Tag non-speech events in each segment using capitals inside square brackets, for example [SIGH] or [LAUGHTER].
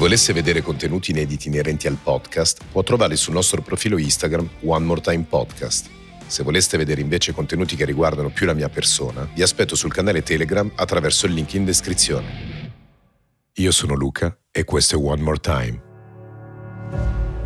Chi volesse vedere contenuti inediti inerenti al podcast può trovarli sul nostro profilo Instagram One More Time Podcast. Se voleste vedere invece contenuti che riguardano più la mia persona, vi aspetto sul canale Telegram attraverso il link in descrizione. Io sono Luca e questo è One More Time.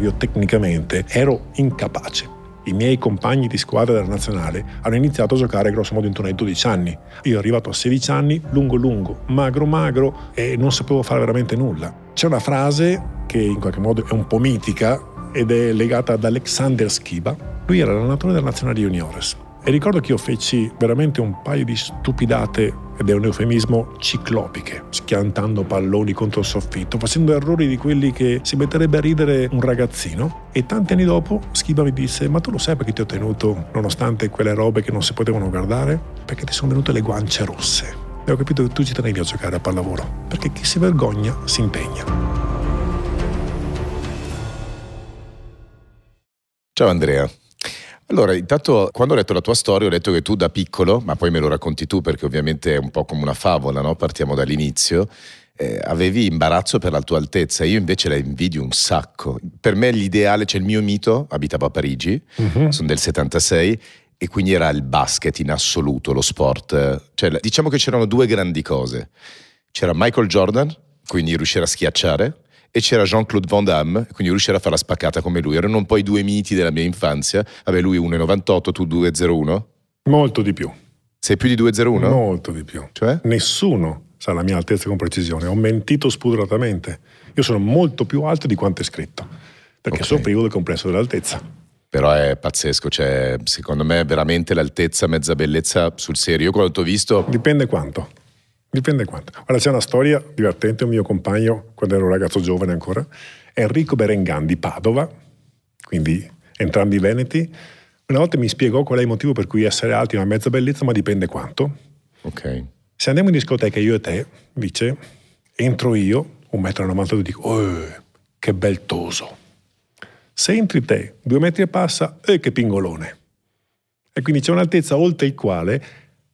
Io tecnicamente ero incapace i miei compagni di squadra della nazionale hanno iniziato a giocare grossomodo intorno ai 12 anni. Io ero arrivato a 16 anni, lungo lungo, magro magro e non sapevo fare veramente nulla. C'è una frase che in qualche modo è un po' mitica ed è legata ad Alexander Schiba. Lui era l'allenatore della nazionale juniores e ricordo che io feci veramente un paio di stupidate, ed è un eufemismo, ciclopiche, schiantando palloni contro il soffitto, facendo errori di quelli che si metterebbe a ridere un ragazzino. E tanti anni dopo Schiba mi disse, ma tu lo sai perché ti ho tenuto, nonostante quelle robe che non si potevano guardare? Perché ti sono venute le guance rosse. E ho capito che tu ci tenevi a giocare a pallavolo, perché chi si vergogna si impegna. Ciao Andrea. Allora, intanto quando ho letto la tua storia ho letto che tu da piccolo, ma poi me lo racconti tu perché ovviamente è un po' come una favola, no? partiamo dall'inizio, eh, avevi imbarazzo per la tua altezza, io invece la invidio un sacco. Per me l'ideale, c'è cioè il mio mito, abitavo a Parigi, uh-huh. Mhm. sono del 76 e quindi era il basket in assoluto, lo sport. Cioè, diciamo che c'erano due grandi cose. C'era Michael Jordan, quindi riuscire a schiacciare, e c'era Jean-Claude Van Damme, quindi riuscire a fare la spaccata come lui. Erano un po' i due miti della mia infanzia. Vabbè, lui 1,98, tu 2,01? Molto di più. Sei più di 2,01? Molto di più. Cioè? Nessuno sa la mia altezza con precisione. Ho mentito spudoratamente. Io sono molto più alto di quanto è scritto, perché okay. privo del complesso dell'altezza però è pazzesco, cioè secondo me veramente l'altezza, mezza bellezza sul serio, io quando t'ho visto... Dipende quanto. Dipende quanto. Allora c'è una storia divertente, un mio compagno, quando ero un ragazzo giovane ancora, Enrico Berengan di Padova, quindi entrambi veneti, una volta mi spiegò qual è il motivo per cui essere alti è una mezza bellezza, ma dipende quanto. Ok. Se andiamo in discoteca io e te, dice, entro io, un metro 1,92 m, dico, oh, che bel toso. Se entri te, due metri e passa, eh, che pingolone. E quindi c'è un'altezza oltre il quale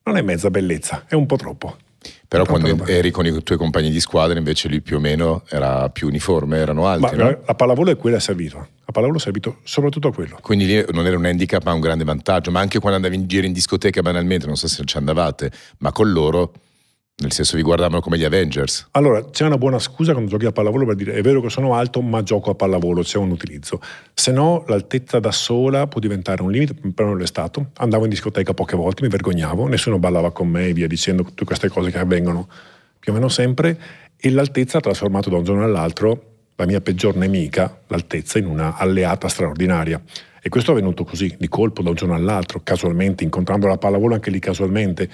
non è mezza bellezza, è un po' troppo. Però quando bene. eri con i tuoi compagni di squadra invece lì più o meno era più uniforme, erano alti. Ma no? la pallavolo è quella serviva. La pallavolo è servito soprattutto a quello. Quindi lì non era un handicap ma un grande vantaggio. Ma anche quando andavi in giro in discoteca banalmente, non so se ci andavate, ma con loro nel senso vi guardavano come gli Avengers. Allora, c'è una buona scusa quando giochi a pallavolo per dire è vero che sono alto, ma gioco a pallavolo, c'è un utilizzo. Se no, l'altezza da sola può diventare un limite, però non l'è stato. Andavo in discoteca poche volte, mi vergognavo, nessuno ballava con me e via dicendo tutte queste cose che avvengono più o meno sempre. E l'altezza ha trasformato da un giorno all'altro la mia peggior nemica, l'altezza, in una alleata straordinaria. E questo è avvenuto così, di colpo, da un giorno all'altro, casualmente, incontrando la pallavolo anche lì casualmente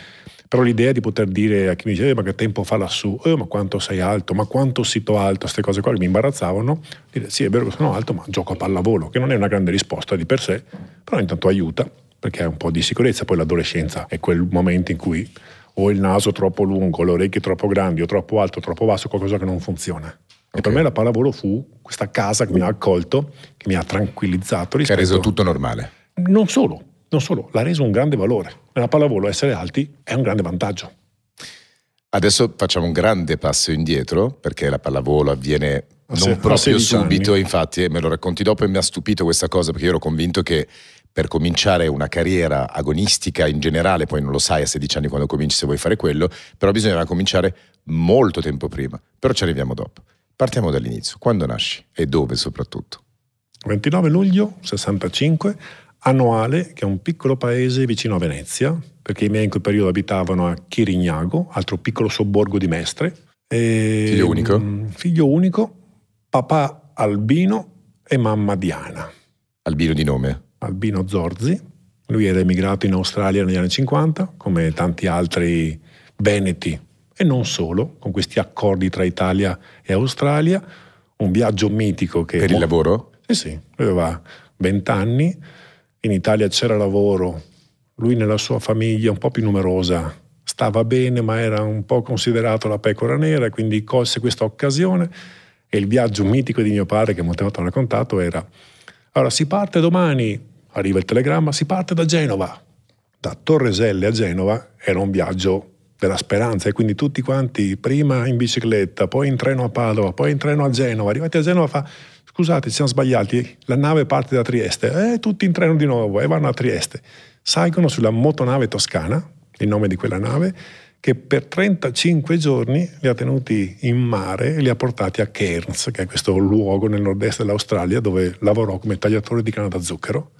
però l'idea di poter dire a chi mi dice eh, ma che tempo fa lassù, eh, ma quanto sei alto, ma quanto sito alto, queste cose qua che mi imbarazzavano, dire sì è vero che sono alto ma gioco a pallavolo, che non è una grande risposta di per sé, però intanto aiuta perché è un po' di sicurezza, poi l'adolescenza è quel momento in cui ho il naso troppo lungo, le orecchie troppo grandi o troppo alto, troppo basso, qualcosa che non funziona. E okay. per me la pallavolo fu questa casa che mi ha accolto, che mi ha tranquillizzato. Che ha reso tutto normale. Non solo, non solo, l'ha reso un grande valore nella pallavolo essere alti è un grande vantaggio. Adesso facciamo un grande passo indietro perché la pallavolo avviene non se, proprio subito, anni. infatti eh, me lo racconti dopo e mi ha stupito questa cosa perché io ero convinto che per cominciare una carriera agonistica in generale, poi non lo sai a 16 anni quando cominci se vuoi fare quello, però bisognava cominciare molto tempo prima, però ci arriviamo dopo. Partiamo dall'inizio, quando nasci e dove soprattutto? 29 luglio 65 Annuale, che è un piccolo paese vicino a Venezia, perché i miei in quel periodo abitavano a Chirignago, altro piccolo sobborgo di Mestre. E, figlio unico? Mh, mm, figlio unico, papà Albino e mamma Diana. Albino di nome? Albino Zorzi. Lui era emigrato in Australia negli anni 50, come tanti altri veneti e non solo, con questi accordi tra Italia e Australia, un viaggio mitico che... Per il lavoro? Eh sì, sì, aveva 20 anni, in Italia c'era lavoro, lui nella sua famiglia un po' più numerosa stava bene ma era un po' considerato la pecora nera e quindi colse questa occasione e il viaggio mitico di mio padre che molte volte ho raccontato era allora si parte domani, arriva il telegramma, si parte da Genova, da Torreselle a Genova era un viaggio della speranza e quindi tutti quanti prima in bicicletta, poi in treno a Padova, poi in treno a Genova, arrivati a Genova fa scusate ci siamo sbagliati, la nave parte da Trieste, eh, tutti in treno di nuovo e eh, vanno a Trieste. Salgono sulla motonave toscana, il nome di quella nave, che per 35 giorni li ha tenuti in mare e li ha portati a Cairns, che è questo luogo nel nord-est dell'Australia dove lavorò come tagliatore di canna da zucchero.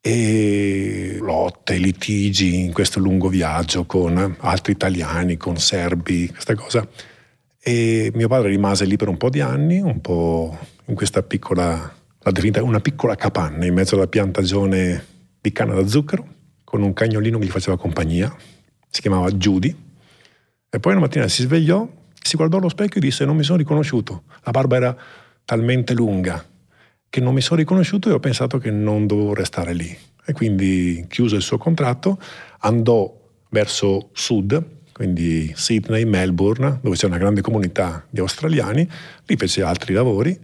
E lotte, litigi in questo lungo viaggio con altri italiani, con serbi, questa cosa. E mio padre rimase lì per un po' di anni, un po' in questa piccola, la definita una piccola capanna in mezzo alla piantagione di canna da zucchero, con un cagnolino che gli faceva compagnia, si chiamava Judy, e poi una mattina si svegliò, si guardò allo specchio e disse non mi sono riconosciuto, la barba era talmente lunga che non mi sono riconosciuto e ho pensato che non dovevo restare lì. E quindi chiuso il suo contratto andò verso sud, quindi Sydney, Melbourne, dove c'è una grande comunità di australiani, lì fece altri lavori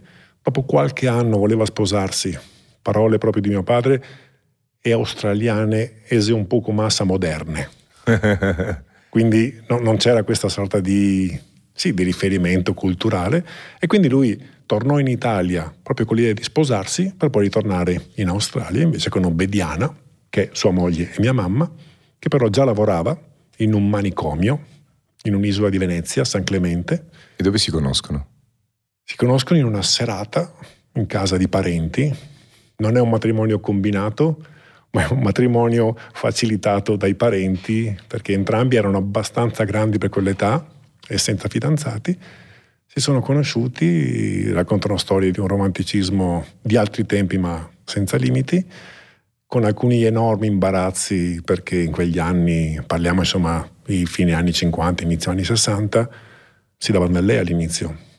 dopo qualche anno voleva sposarsi, parole proprio di mio padre, e australiane ese un poco massa moderne. [LAUGHS] quindi no, non c'era questa sorta di, sì, di riferimento culturale e quindi lui tornò in Italia proprio con l'idea di sposarsi per poi ritornare in Australia invece con Obbediana, che è sua moglie e mia mamma, che però già lavorava in un manicomio in un'isola di Venezia, San Clemente. E dove si conoscono? Si conoscono in una serata in casa di parenti. Non è un matrimonio combinato, ma è un matrimonio facilitato dai parenti perché entrambi erano abbastanza grandi per quell'età e senza fidanzati. Si sono conosciuti, raccontano storie di un romanticismo di altri tempi ma senza limiti, con alcuni enormi imbarazzi perché in quegli anni, parliamo insomma di fine anni 50, inizio anni 60, si davano a lei all'inizio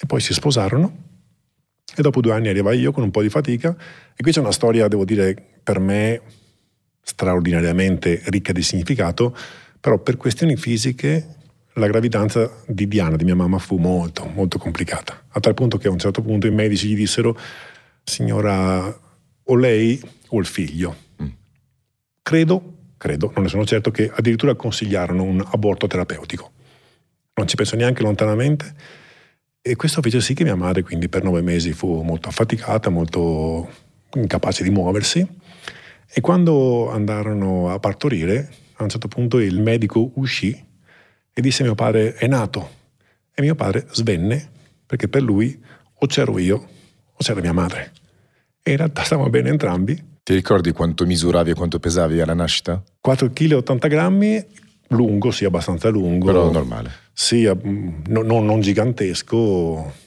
e poi si sposarono e dopo due anni arrivai io con un po' di fatica e qui c'è una storia, devo dire, per me straordinariamente ricca di significato, però per questioni fisiche la gravidanza di Diana, di mia mamma, fu molto, molto complicata, a tal punto che a un certo punto i medici gli dissero, signora, o lei o il figlio. Mm. Credo, credo, non ne sono certo, che addirittura consigliarono un aborto terapeutico. Non ci penso neanche lontanamente e questo fece sì che mia madre quindi per nove mesi fu molto affaticata, molto incapace di muoversi e quando andarono a partorire, a un certo punto il medico uscì e disse mio padre è nato e mio padre svenne perché per lui o c'ero io o c'era mia madre. E in realtà stavamo bene entrambi. Ti ricordi quanto misuravi e quanto pesavi alla nascita? 4,80 kg lungo, sì, abbastanza lungo. Però normale. Sì, mm, no, no, non gigantesco.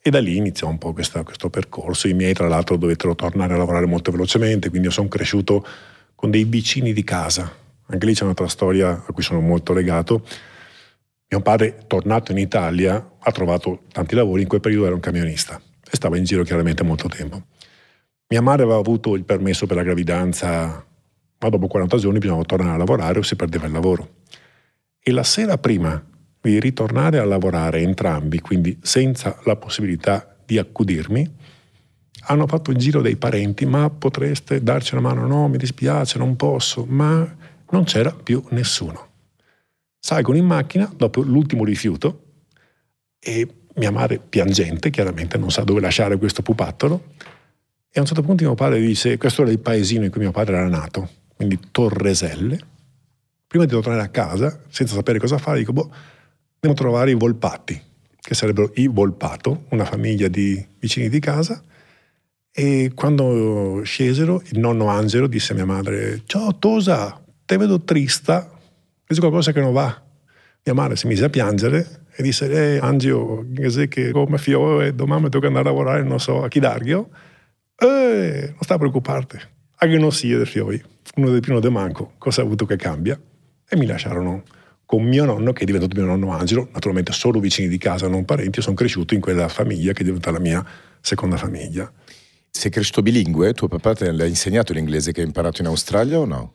E da lì iniziò un po' questa, questo percorso. I miei, tra l'altro, dovettero tornare a lavorare molto velocemente, quindi io sono cresciuto con dei vicini di casa. Anche lì c'è un'altra storia a cui sono molto legato. Mio padre, tornato in Italia, ha trovato tanti lavori. In quel periodo era un camionista e stava in giro chiaramente molto tempo. Mia madre aveva avuto il permesso per la gravidanza ma dopo 40 giorni bisognava tornare a lavorare o si perdeva il lavoro. E la sera prima di ritornare a lavorare entrambi, quindi senza la possibilità di accudirmi, hanno fatto il giro dei parenti, ma potreste darci una mano? No, mi dispiace, non posso, ma non c'era più nessuno. Salgono in macchina dopo l'ultimo rifiuto e mia madre piangente, chiaramente non sa dove lasciare questo pupattolo, e a un certo punto mio padre dice, questo era il paesino in cui mio padre era nato, quindi Torreselle, prima di tornare a casa, senza sapere cosa fare, dico, boh, andiamo a trovare i Volpati, che sarebbero i Volpato, una famiglia di vicini di casa, e quando scesero, il nonno Angelo disse a mia madre, ciao Tosa, te vedo trista, vedi qualcosa che non va. Mia madre si mise a piangere e disse, eh Angelo, che come fiore, eh, domani tocca andare a lavorare, non so, a chi darghi? Eh, non sta a preoccuparti, anche non si è del fiore uno dei Pino De Manco, cosa ha avuto che cambia? E mi lasciarono con mio nonno, che è diventato mio nonno Angelo, naturalmente solo vicini di casa, non parenti, sono cresciuto in quella famiglia che è diventata la mia seconda famiglia. Sei cresciuto bilingue? Tuo papà te l'ha insegnato l'inglese che hai imparato in Australia o no?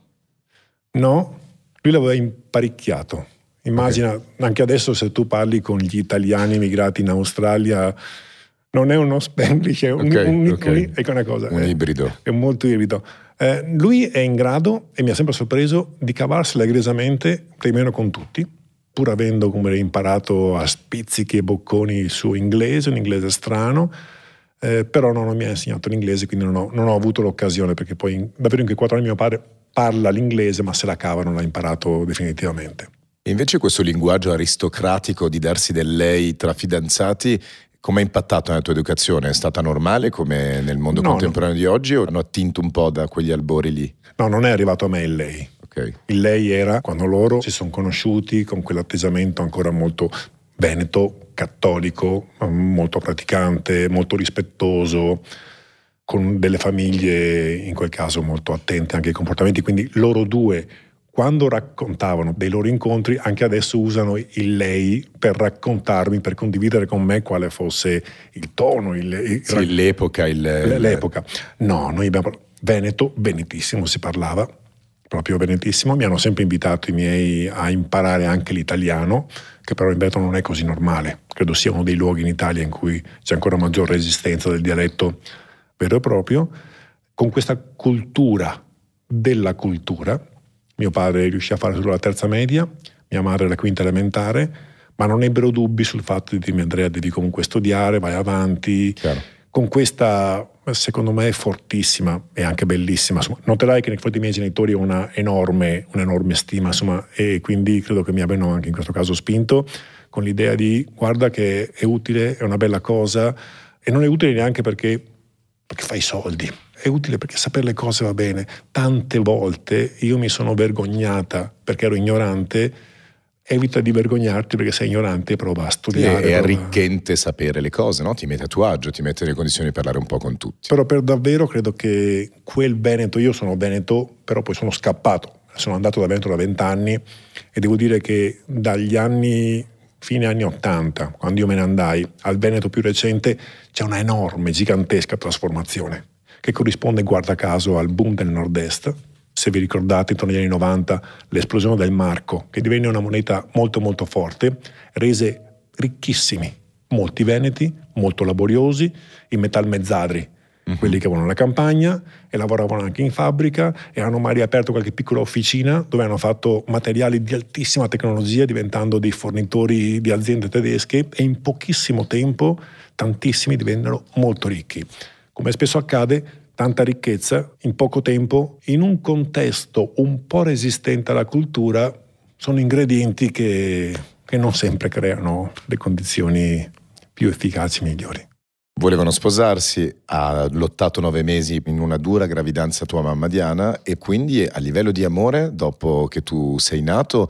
No, lui l'aveva imparicchiato. Immagina, okay. anche adesso se tu parli con gli italiani emigrati in Australia, non è uno [LAUGHS] spanglish, è, un, okay, un, okay. Un, è una cosa. Un è, eh. ibrido. È molto ibrido eh, lui è in grado, e mi ha sempre sorpreso, di cavarsela egregiamente meno con tutti, pur avendo come imparato a spizzichi e bocconi il suo inglese, un inglese strano, eh, però non, non mi ha insegnato l'inglese, quindi non ho, non ho avuto l'occasione, perché poi in, davvero in quei quattro anni mio padre parla l'inglese, ma se la cava non l'ha imparato definitivamente. E invece questo linguaggio aristocratico di darsi del lei tra fidanzati come è impattato nella tua educazione? È stata normale come nel mondo no, contemporaneo no. di oggi o hanno attinto un po' da quegli albori lì? No, non è arrivato a me il lei. Okay. Il lei era quando loro si sono conosciuti con quell'atteggiamento ancora molto veneto, cattolico, molto praticante, molto rispettoso, con delle famiglie in quel caso molto attente anche ai comportamenti. Quindi loro due quando raccontavano dei loro incontri, anche adesso usano il lei per raccontarmi, per condividere con me quale fosse il tono, il, il, sì, rac... l'epoca, il... l'epoca. No, noi abbiamo Veneto, benetissimo si parlava, proprio benetissimo. Mi hanno sempre invitato i miei a imparare anche l'italiano, che però in Veneto non è così normale. Credo sia uno dei luoghi in Italia in cui c'è ancora maggior resistenza del dialetto vero e proprio. Con questa cultura della cultura, mio padre riuscì a fare solo la terza media, mia madre la quinta elementare, ma non ebbero dubbi sul fatto di dirmi Andrea devi comunque studiare, vai avanti. Chiaro. Con questa, secondo me, fortissima e anche bellissima. Insomma, noterai che nei confronti dei miei genitori ho un'enorme un stima, insomma, e quindi credo che mi abbiano anche in questo caso spinto con l'idea di guarda che è utile, è una bella cosa e non è utile neanche perché, perché fai soldi è utile perché sapere le cose va bene. Tante volte io mi sono vergognata perché ero ignorante evita di vergognarti perché sei ignorante e prova a studiare. Sì, è arricchente sapere le cose, no? ti mette a tuo agio, ti mette nelle condizioni di parlare un po' con tutti. Però per davvero credo che quel Veneto, io sono Veneto, però poi sono scappato, sono andato da Veneto da vent'anni e devo dire che dagli anni, fine anni 80, quando io me ne andai, al Veneto più recente c'è una enorme, gigantesca trasformazione che corrisponde, guarda caso, al boom del nord-est. Se vi ricordate, intorno agli anni 90, l'esplosione del marco, che divenne una moneta molto molto forte, rese ricchissimi molti veneti, molto laboriosi, i metalmezzadri, mm-hmm. quelli che avevano la campagna e lavoravano anche in fabbrica e hanno mai riaperto qualche piccola officina dove hanno fatto materiali di altissima tecnologia diventando dei fornitori di aziende tedesche e in pochissimo tempo tantissimi divennero molto ricchi come spesso accade, tanta ricchezza in poco tempo, in un contesto un po' resistente alla cultura, sono ingredienti che, che non sempre creano le condizioni più efficaci migliori. Volevano sposarsi, ha lottato nove mesi in una dura gravidanza tua mamma Diana e quindi a livello di amore, dopo che tu sei nato,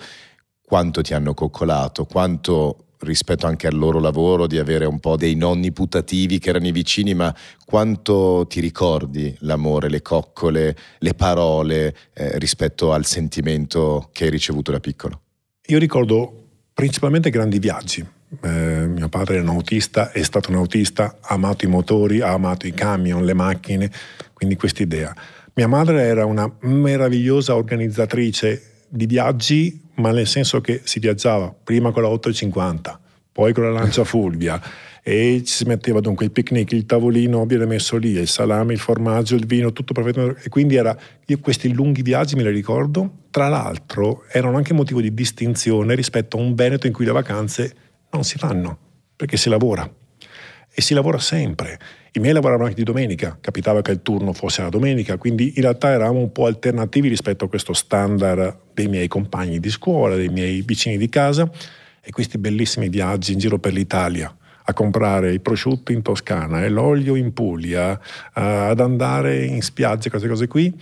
quanto ti hanno coccolato, quanto rispetto anche al loro lavoro, di avere un po' dei nonni putativi che erano i vicini, ma quanto ti ricordi l'amore, le coccole, le parole eh, rispetto al sentimento che hai ricevuto da piccolo? Io ricordo principalmente grandi viaggi. Eh, mio padre era un autista, è stato un autista, ha amato i motori, ha amato i camion, le macchine, quindi questa idea. Mia madre era una meravigliosa organizzatrice di viaggi ma nel senso che si viaggiava prima con la 850, poi con la Lancia eh. Fulvia e ci si metteva dunque il picnic, il tavolino viene messo lì, il salame, il formaggio, il vino, tutto perfetto. E quindi era, io questi lunghi viaggi me li ricordo, tra l'altro erano anche motivo di distinzione rispetto a un Veneto in cui le vacanze non si fanno, perché si lavora e si lavora sempre. I miei lavoravano anche di domenica, capitava che il turno fosse la domenica, quindi in realtà eravamo un po' alternativi rispetto a questo standard dei miei compagni di scuola, dei miei vicini di casa e questi bellissimi viaggi in giro per l'Italia a comprare i prosciutti in Toscana e l'olio in Puglia, ad andare in spiagge, queste cose qui,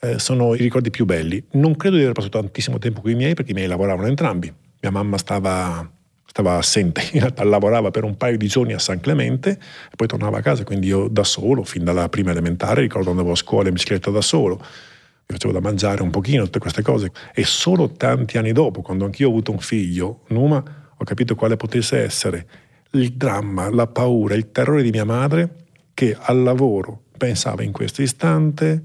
eh, sono i ricordi più belli. Non credo di aver passato tantissimo tempo con i miei perché i miei lavoravano entrambi. Mia mamma stava stava assente, [LAUGHS] in realtà lavorava per un paio di giorni a San Clemente e poi tornava a casa, quindi io da solo, fin dalla prima elementare, ricordo andavo a scuola in bicicletta da solo, mi facevo da mangiare un pochino, tutte queste cose. E solo tanti anni dopo, quando anch'io ho avuto un figlio, Numa, ho capito quale potesse essere il dramma, la paura, il terrore di mia madre che al lavoro pensava in questo istante,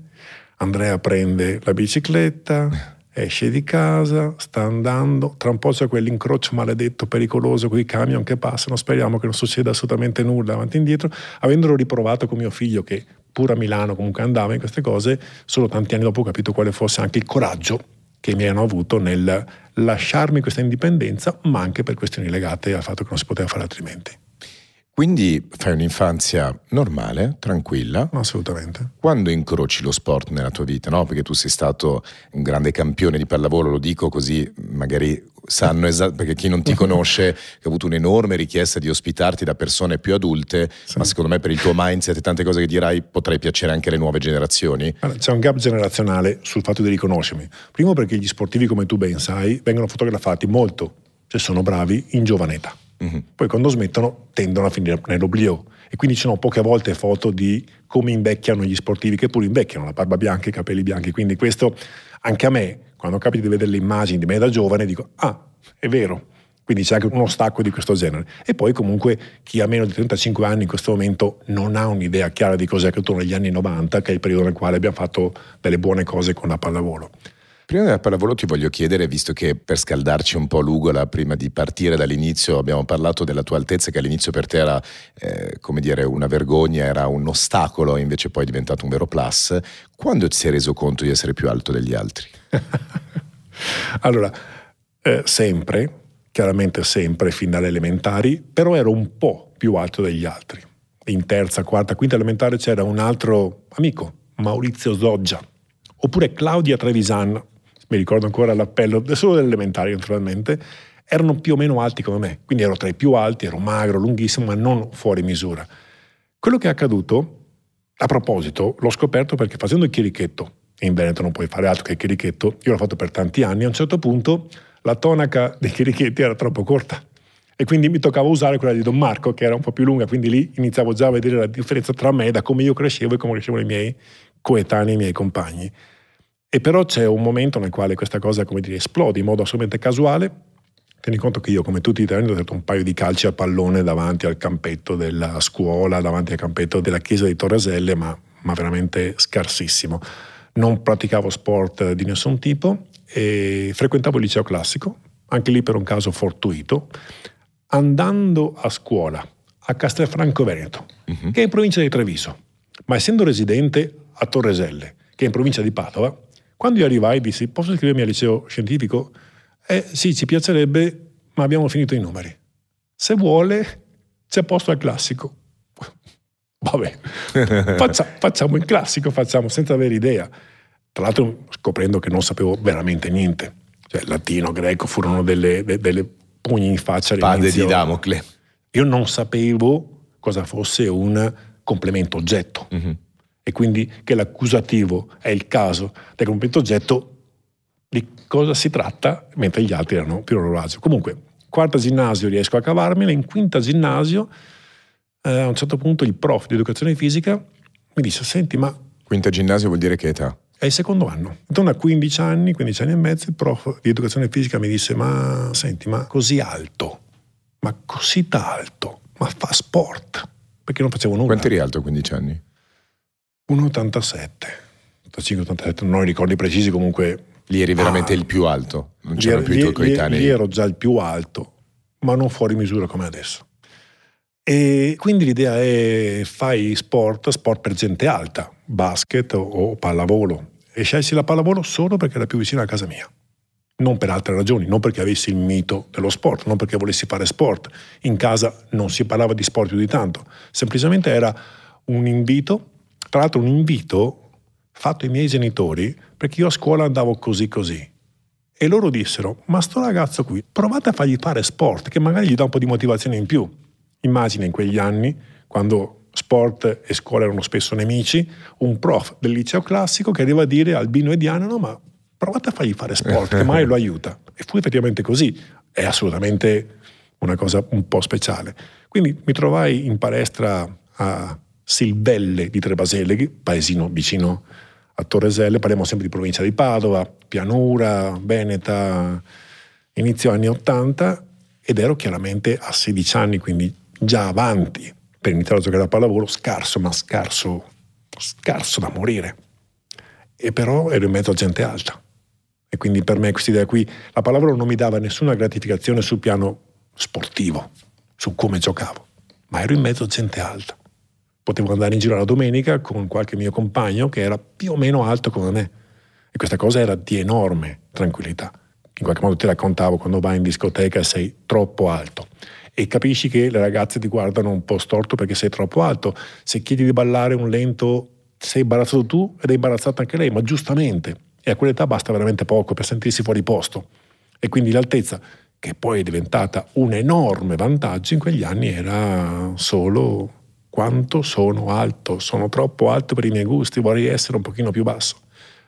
Andrea prende la bicicletta, [LAUGHS] esce di casa, sta andando, tra un po' c'è quell'incrocio maledetto, pericoloso, quei camion che passano, speriamo che non succeda assolutamente nulla avanti e indietro, avendolo riprovato con mio figlio che pur a Milano comunque andava in queste cose, solo tanti anni dopo ho capito quale fosse anche il coraggio che mi hanno avuto nel lasciarmi questa indipendenza, ma anche per questioni legate al fatto che non si poteva fare altrimenti. Quindi fai un'infanzia normale, tranquilla. Assolutamente. Quando incroci lo sport nella tua vita, no? Perché tu sei stato un grande campione di pallavolo, lo dico così magari sanno esattamente, perché chi non ti [LAUGHS] conosce ha avuto un'enorme richiesta di ospitarti da persone più adulte, sì. ma secondo me per il tuo mindset e tante cose che dirai potrei piacere anche alle nuove generazioni. Allora, c'è un gap generazionale sul fatto di riconoscermi. Primo perché gli sportivi, come tu ben sai, vengono fotografati molto, se cioè sono bravi, in giovane età. Mm-hmm. Poi quando smettono tendono a finire nell'oblio. E quindi ci sono poche volte foto di come invecchiano gli sportivi, che pure invecchiano, la barba bianca, i capelli bianchi. Quindi questo anche a me, quando capita di vedere le immagini di me da giovane, dico, ah, è vero. Quindi c'è anche uno stacco di questo genere. E poi comunque chi ha meno di 35 anni in questo momento non ha un'idea chiara di cos'è accaduto negli anni 90, che è il periodo nel quale abbiamo fatto delle buone cose con la pallavolo. Prima della pallavolo ti voglio chiedere, visto che per scaldarci un po' l'ugola, prima di partire dall'inizio abbiamo parlato della tua altezza che all'inizio per te era, eh, come dire, una vergogna, era un ostacolo, invece poi è diventato un vero plus. Quando ti sei reso conto di essere più alto degli altri? [LAUGHS] allora, eh, sempre, chiaramente sempre, fin dalle elementari, però ero un po' più alto degli altri. In terza, quarta, quinta elementare c'era un altro amico, Maurizio Zoggia, oppure Claudia Trevisan, mi ricordo ancora l'appello, solo delle elementari naturalmente, erano più o meno alti come me, quindi ero tra i più alti, ero magro, lunghissimo, ma non fuori misura. Quello che è accaduto, a proposito, l'ho scoperto perché facendo il chirichetto, in Veneto non puoi fare altro che il chirichetto, io l'ho fatto per tanti anni, a un certo punto la tonaca dei chirichetti era troppo corta e quindi mi toccava usare quella di Don Marco che era un po' più lunga, quindi lì iniziavo già a vedere la differenza tra me da come io crescevo e come crescevano i miei coetanei, i miei compagni. E però c'è un momento nel quale questa cosa, come dire, esplode in modo assolutamente casuale. Tieni conto che io, come tutti gli italiani, ho dato un paio di calci a pallone davanti al campetto della scuola, davanti al campetto della chiesa di Torreselle, ma, ma veramente scarsissimo. Non praticavo sport di nessun tipo e frequentavo il liceo classico, anche lì per un caso fortuito, andando a scuola a Castelfranco Veneto, uh-huh. che è in provincia di Treviso, ma essendo residente a Torreselle, che è in provincia di Padova, quando io arrivai dissi, posso iscrivermi al liceo scientifico? Eh sì, ci piacerebbe, ma abbiamo finito i numeri. Se vuole, c'è posto al classico. [LAUGHS] Vabbè, Faccia, facciamo il classico, facciamo senza avere idea. Tra l'altro scoprendo che non sapevo veramente niente. Cioè, latino, greco furono delle, delle pugni in faccia. Padre di Damocle. Io non sapevo cosa fosse un complemento oggetto. Mm-hmm e quindi che l'accusativo è il caso del compimento oggetto, di cosa si tratta, mentre gli altri erano più orologio. Comunque, quarta ginnasio riesco a cavarmela, in quinta ginnasio eh, a un certo punto il prof di educazione fisica mi dice, senti ma... Quinta ginnasio vuol dire che età? È il secondo anno. Intorno a 15 anni, 15 anni e mezzo, il prof di educazione fisica mi disse, ma senti, ma così alto, ma così alto, ma fa sport, perché non facevo nulla. Quanto eri alto a 15 anni? 1,87. 85 non ho i ricordi precisi comunque. Lì eri veramente ah, il più alto, non c'erano er- più lì, i tuoi er- coetanei. Lì ero già il più alto, ma non fuori misura come adesso. E quindi l'idea è fai sport, sport per gente alta, basket o pallavolo. E scelsi la pallavolo solo perché era più vicina a casa mia. Non per altre ragioni, non perché avessi il mito dello sport, non perché volessi fare sport. In casa non si parlava di sport più di tanto, semplicemente era un invito tra l'altro un invito fatto ai miei genitori perché io a scuola andavo così così. E loro dissero, ma sto ragazzo qui, provate a fargli fare sport, che magari gli dà un po' di motivazione in più. Immagina in quegli anni, quando sport e scuola erano spesso nemici, un prof del liceo classico che arriva a dire al Bino e Diana, no ma provate a fargli fare sport, che mai lo aiuta. E fu effettivamente così. È assolutamente una cosa un po' speciale. Quindi mi trovai in palestra a Silvelle di Trebaseleghi, paesino vicino a Torreselle, parliamo sempre di provincia di Padova, pianura, Veneta, inizio anni 80 ed ero chiaramente a 16 anni, quindi già avanti per iniziare a giocare a pallavolo, scarso, ma scarso, scarso da morire. E però ero in mezzo a gente alta. E quindi per me questa idea qui, la pallavolo non mi dava nessuna gratificazione sul piano sportivo, su come giocavo, ma ero in mezzo a gente alta. Potevo andare in giro la domenica con qualche mio compagno che era più o meno alto come me. E questa cosa era di enorme tranquillità. In qualche modo ti raccontavo quando vai in discoteca sei troppo alto e capisci che le ragazze ti guardano un po' storto perché sei troppo alto. Se chiedi di ballare un lento sei imbarazzato tu ed è imbarazzata anche lei, ma giustamente. E a quell'età basta veramente poco per sentirsi fuori posto. E quindi l'altezza, che poi è diventata un enorme vantaggio in quegli anni, era solo quanto sono alto, sono troppo alto per i miei gusti, vorrei essere un pochino più basso.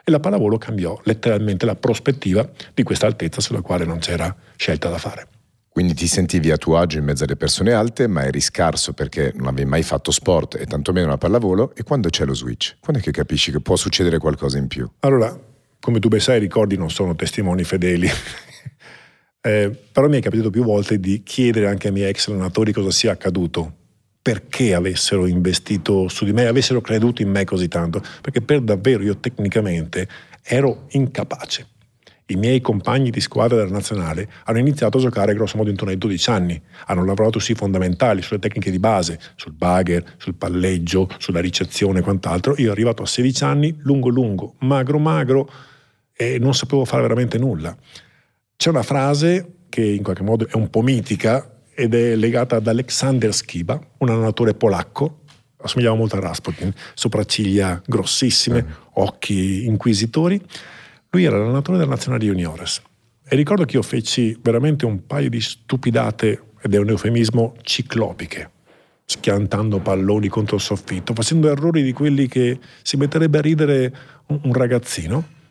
E la pallavolo cambiò letteralmente la prospettiva di questa altezza sulla quale non c'era scelta da fare. Quindi ti sentivi a tuo agio in mezzo alle persone alte, ma eri scarso perché non avevi mai fatto sport e tantomeno la pallavolo. E quando c'è lo switch? Quando è che capisci che può succedere qualcosa in più? Allora, come tu ben sai, i ricordi non sono testimoni fedeli. [LAUGHS] eh, però mi è capitato più volte di chiedere anche ai miei ex allenatori cosa sia accaduto perché avessero investito su di me, avessero creduto in me così tanto, perché per davvero io tecnicamente ero incapace. I miei compagni di squadra della nazionale hanno iniziato a giocare grossomodo intorno ai 12 anni, hanno lavorato sui fondamentali, sulle tecniche di base, sul bagger, sul palleggio, sulla ricezione e quant'altro. Io arrivato a 16 anni, lungo lungo, magro magro e non sapevo fare veramente nulla. C'è una frase che in qualche modo è un po' mitica, ed è legata ad Aleksander Skiba, un allenatore polacco, assomigliava molto a Rasputin, sopracciglia grossissime, mm. occhi inquisitori. Lui era l'allenatore della Nazionale Juniores e ricordo che io feci veramente un paio di stupidate, ed è un eufemismo, ciclopiche, schiantando palloni contro il soffitto, facendo errori di quelli che si metterebbe a ridere un ragazzino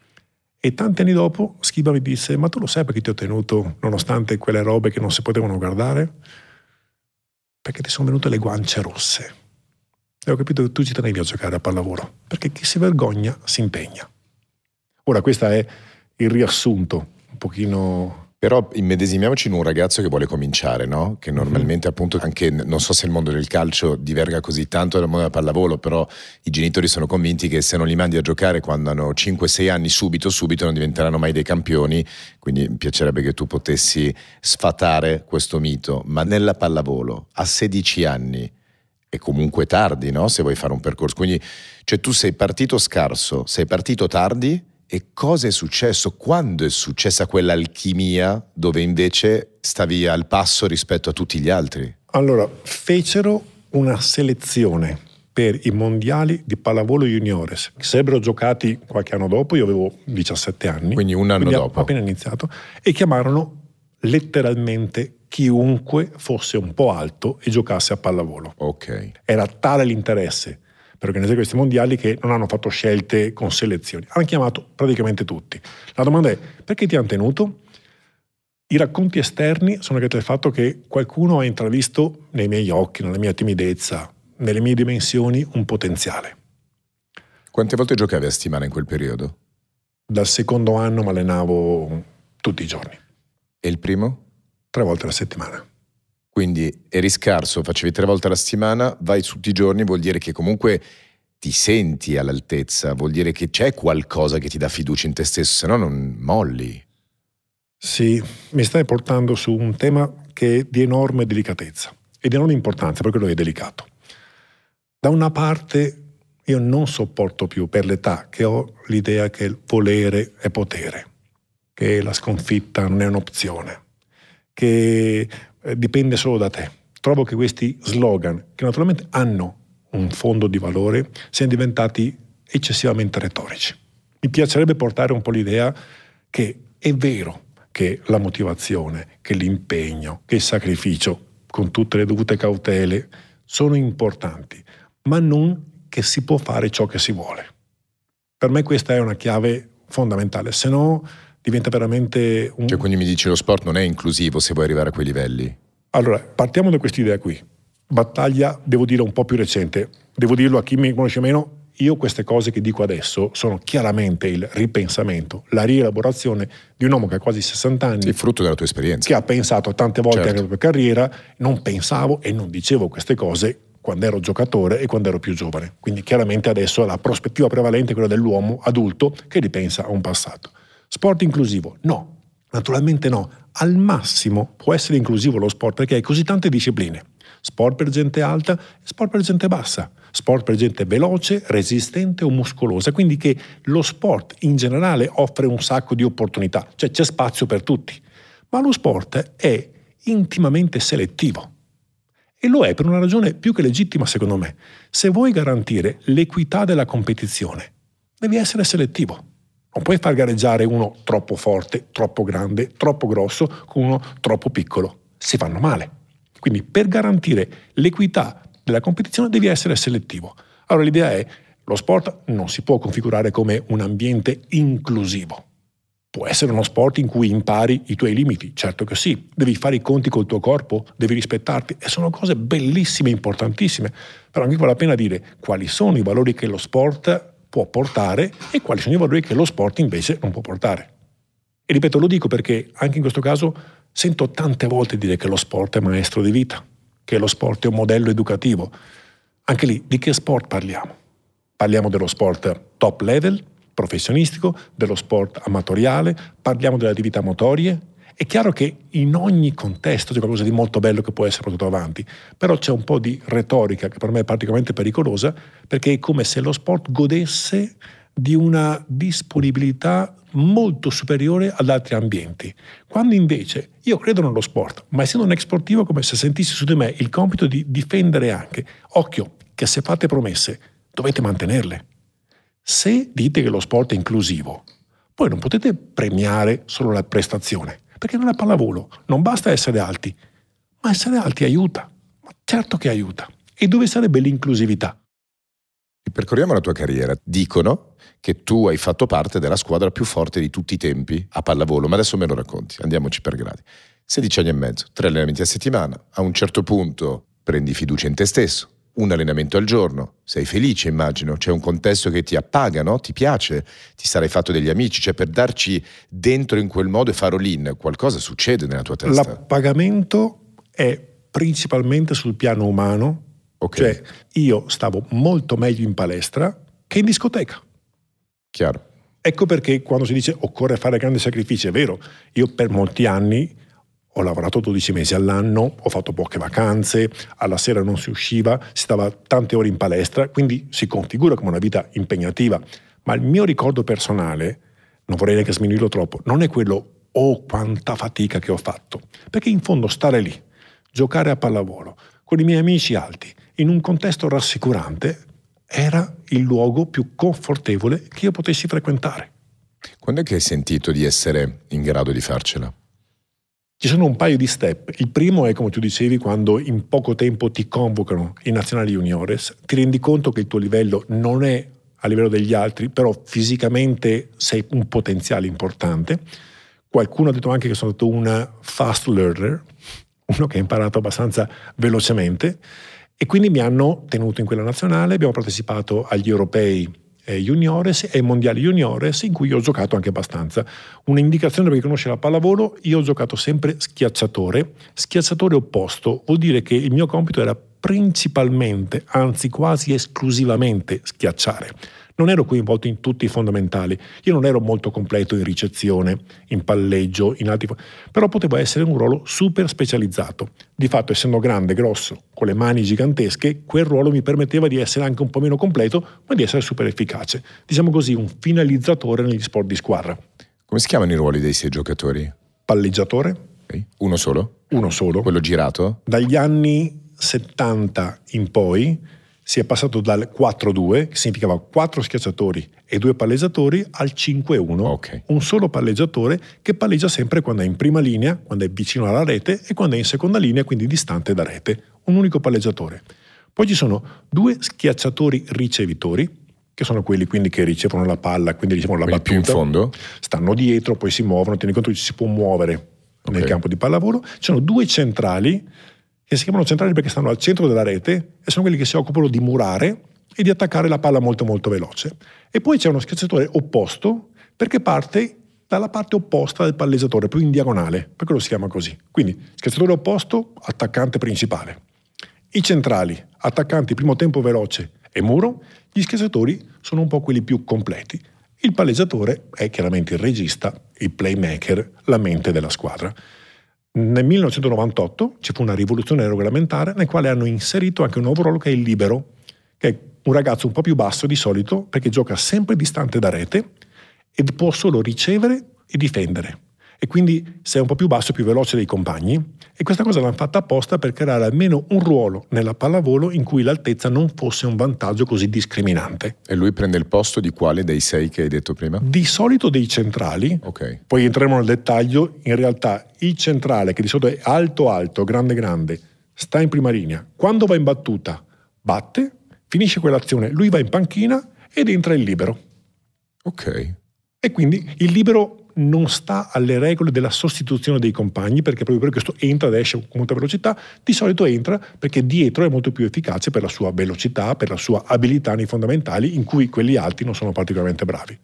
e tanti anni dopo Schiba mi disse, ma tu lo sai perché ti ho tenuto, nonostante quelle robe che non si potevano guardare? Perché ti sono venute le guance rosse. E ho capito che tu ci tenevi a giocare a pallavolo, perché chi si vergogna si impegna. Ora questo è il riassunto un pochino però immedesimiamoci in un ragazzo che vuole cominciare, no? Che mhm. normalmente mm. appunto anche, non so se il mondo del calcio diverga così tanto dal mondo della pallavolo, però i genitori sono convinti che se non li mandi a giocare quando hanno 5-6 anni subito, subito non diventeranno mai dei campioni, quindi mi piacerebbe che tu potessi sfatare questo mito. Ma nella pallavolo, a 16 anni, è comunque tardi, no? Se vuoi fare un percorso. Quindi, cioè tu sei partito scarso, sei partito tardi e cosa è successo? Quando è successa quell'alchimia dove invece stavi al passo rispetto a tutti gli altri? Allora, fecero una selezione per i mondiali di pallavolo juniores, sarebbero giocati qualche anno dopo, io avevo 17 anni. Quindi un anno quindi dopo. Appena iniziato, e chiamarono letteralmente chiunque fosse un po' alto e giocasse a pallavolo. Ok. Era tale l'interesse per organizzare questi mondiali che non hanno fatto scelte con selezioni, hanno chiamato praticamente tutti. La domanda è perché ti hanno tenuto? I racconti esterni sono legati al fatto che qualcuno ha intravisto nei miei occhi, nella mia timidezza, nelle mie dimensioni, un potenziale. Quante volte giocavi a stimare in quel periodo? Dal secondo anno mi allenavo tutti i giorni. E il primo? Tre volte alla settimana. Quindi eri scarso, facevi tre volte alla settimana, vai tutti i giorni, vuol dire che comunque ti senti all'altezza, vuol dire che c'è qualcosa che ti dà fiducia in te stesso, se no non molli. Sì, mi stai portando su un tema che è di enorme delicatezza e di enorme importanza, perché lo è delicato. Da una parte io non sopporto più per l'età che ho l'idea che il volere è potere, che la sconfitta non è un'opzione, che eh, dipende solo da te. Trovo che questi slogan, che naturalmente hanno un fondo di valore, siano diventati eccessivamente retorici. Mi piacerebbe portare un po' l'idea che è vero che la motivazione, che l'impegno, che il sacrificio, con tutte le dovute cautele, sono importanti, ma non che si può fare ciò che si vuole. Per me questa è una chiave fondamentale, se no diventa veramente un... Cioè quindi mi dici lo sport non è inclusivo se vuoi arrivare a quei livelli? Allora, partiamo da quest'idea qui. Battaglia, devo dire, un po' più recente. Devo dirlo a chi mi conosce meno, io queste cose che dico adesso sono chiaramente il ripensamento, la rielaborazione di un uomo che ha quasi 60 anni. Il frutto della tua esperienza. Che ha pensato tante volte certo. alla tua carriera, non pensavo e non dicevo queste cose quando ero giocatore e quando ero più giovane. Quindi chiaramente adesso la prospettiva prevalente è quella dell'uomo adulto che ripensa a un passato. Sport inclusivo? No, naturalmente no. Al massimo può essere inclusivo lo sport perché hai così tante discipline. Sport per gente alta e sport per gente bassa. Sport per gente veloce, resistente o muscolosa. Quindi che lo sport in generale offre un sacco di opportunità, cioè c'è spazio per tutti. Ma lo sport è intimamente selettivo. E lo è per una ragione più che legittima secondo me. Se vuoi garantire l'equità della competizione, devi essere selettivo. Non puoi far gareggiare uno troppo forte, troppo grande, troppo grosso con uno troppo piccolo. Si fanno male. Quindi per garantire l'equità della competizione devi essere selettivo. Allora l'idea è lo sport non si può configurare come un ambiente inclusivo. Può essere uno sport in cui impari i tuoi limiti, certo che sì, devi fare i conti col tuo corpo, devi rispettarti e sono cose bellissime, importantissime, però anche vale la pena dire quali sono i valori che lo sport può portare e quali sono i valori che lo sport invece non può portare. E ripeto, lo dico perché anche in questo caso sento tante volte dire che lo sport è maestro di vita, che lo sport è un modello educativo. Anche lì, di che sport parliamo? Parliamo dello sport top level, professionistico, dello sport amatoriale, parliamo delle attività motorie, è chiaro che in ogni contesto c'è qualcosa di molto bello che può essere portato avanti, però c'è un po' di retorica che per me è particolarmente pericolosa perché è come se lo sport godesse di una disponibilità molto superiore ad altri ambienti. Quando invece io credo nello sport, ma essendo un ex sportivo come se sentissi su di me il compito di difendere anche, occhio, che se fate promesse dovete mantenerle. Se dite che lo sport è inclusivo, poi non potete premiare solo la prestazione, perché non è pallavolo, non basta essere alti, ma essere alti aiuta, ma certo che aiuta. E dove sarebbe l'inclusività? Percorriamo la tua carriera. Dicono che tu hai fatto parte della squadra più forte di tutti i tempi a pallavolo, ma adesso me lo racconti, andiamoci per gradi. 16 anni e mezzo, tre allenamenti a settimana, a un certo punto prendi fiducia in te stesso, un allenamento al giorno, sei felice immagino, c'è un contesto che ti appaga, no? ti piace, ti sarai fatto degli amici, cioè per darci dentro in quel modo e fare all qualcosa succede nella tua testa. L'appagamento è principalmente sul piano umano, okay. cioè io stavo molto meglio in palestra che in discoteca. Chiaro. Ecco perché quando si dice occorre fare grandi sacrifici, è vero, io per molti anni ho lavorato 12 mesi all'anno, ho fatto poche vacanze, alla sera non si usciva, si stava tante ore in palestra, quindi si configura come una vita impegnativa. Ma il mio ricordo personale, non vorrei neanche sminuirlo troppo, non è quello oh quanta fatica che ho fatto, perché in fondo stare lì, giocare a pallavolo, con i miei amici alti, in un contesto rassicurante, era il luogo più confortevole che io potessi frequentare. Quando è che hai sentito di essere in grado di farcela? Ci sono un paio di step. Il primo è, come tu dicevi, quando in poco tempo ti convocano in nazionali juniores, ti rendi conto che il tuo livello non è a livello degli altri, però fisicamente sei un potenziale importante. Qualcuno ha detto anche che sono stato un fast learner, uno che ha imparato abbastanza velocemente, e quindi mi hanno tenuto in quella nazionale, abbiamo partecipato agli europei eh, juniores e mondiali juniores in cui io ho giocato anche abbastanza. Un'indicazione per chi conosce la pallavolo, io ho giocato sempre schiacciatore, schiacciatore opposto, vuol dire che il mio compito era principalmente, anzi quasi esclusivamente, schiacciare non ero coinvolto in tutti i fondamentali, io non ero molto completo in ricezione, in palleggio, in altri... però poteva essere un ruolo super specializzato. Di fatto, essendo grande, grosso, con le mani gigantesche, quel ruolo mi permetteva di essere anche un po' meno completo, ma di essere super efficace. Diciamo così, un finalizzatore negli sport di squadra. Come si chiamano i ruoli dei sei giocatori? Palleggiatore. Okay. Uno solo? Uno solo. Quello girato? Dagli anni 70 in poi si è passato dal 4-2, che significava 4 schiacciatori e 2 palleggiatori, al 5-1, okay. un solo palleggiatore che palleggia sempre quando è in prima linea, quando è vicino alla rete e quando è in seconda linea, quindi distante da rete, un unico palleggiatore. Poi ci sono due schiacciatori ricevitori, che sono quelli quindi che ricevono la palla, quindi ricevono la quindi battuta. più in fondo? Stanno dietro, poi si muovono, tieni conto che ci si può muovere okay. nel campo di pallavolo. Ci sono due centrali che si chiamano centrali perché stanno al centro della rete e sono quelli che si occupano di murare e di attaccare la palla molto molto veloce. E poi c'è uno schiacciatore opposto perché parte dalla parte opposta del palleggiatore, più in diagonale, perché lo si chiama così. Quindi schiacciatore opposto, attaccante principale. I centrali, attaccanti primo tempo veloce e muro, gli schiacciatori sono un po' quelli più completi. Il palleggiatore è chiaramente il regista, il playmaker, la mente della squadra. Nel 1998 ci fu una rivoluzione regolamentare nel quale hanno inserito anche un nuovo ruolo che è il libero, che è un ragazzo un po' più basso di solito perché gioca sempre distante da rete e può solo ricevere e difendere e quindi sei un po' più basso e più veloce dei compagni e questa cosa l'hanno fatta apposta per creare almeno un ruolo nella pallavolo in cui l'altezza non fosse un vantaggio così discriminante. E lui prende il posto di quale dei sei che hai detto prima? Di solito dei centrali, Ok. poi entriamo nel dettaglio, in realtà il centrale che di solito è alto alto, grande grande, sta in prima linea, quando va in battuta batte, finisce quell'azione, lui va in panchina ed entra il libero. Ok. E quindi il libero non sta alle regole della sostituzione dei compagni, perché proprio per questo entra ed esce con molta velocità, di solito entra perché dietro è molto più efficace per la sua velocità, per la sua abilità nei fondamentali, in cui quelli alti non sono particolarmente bravi.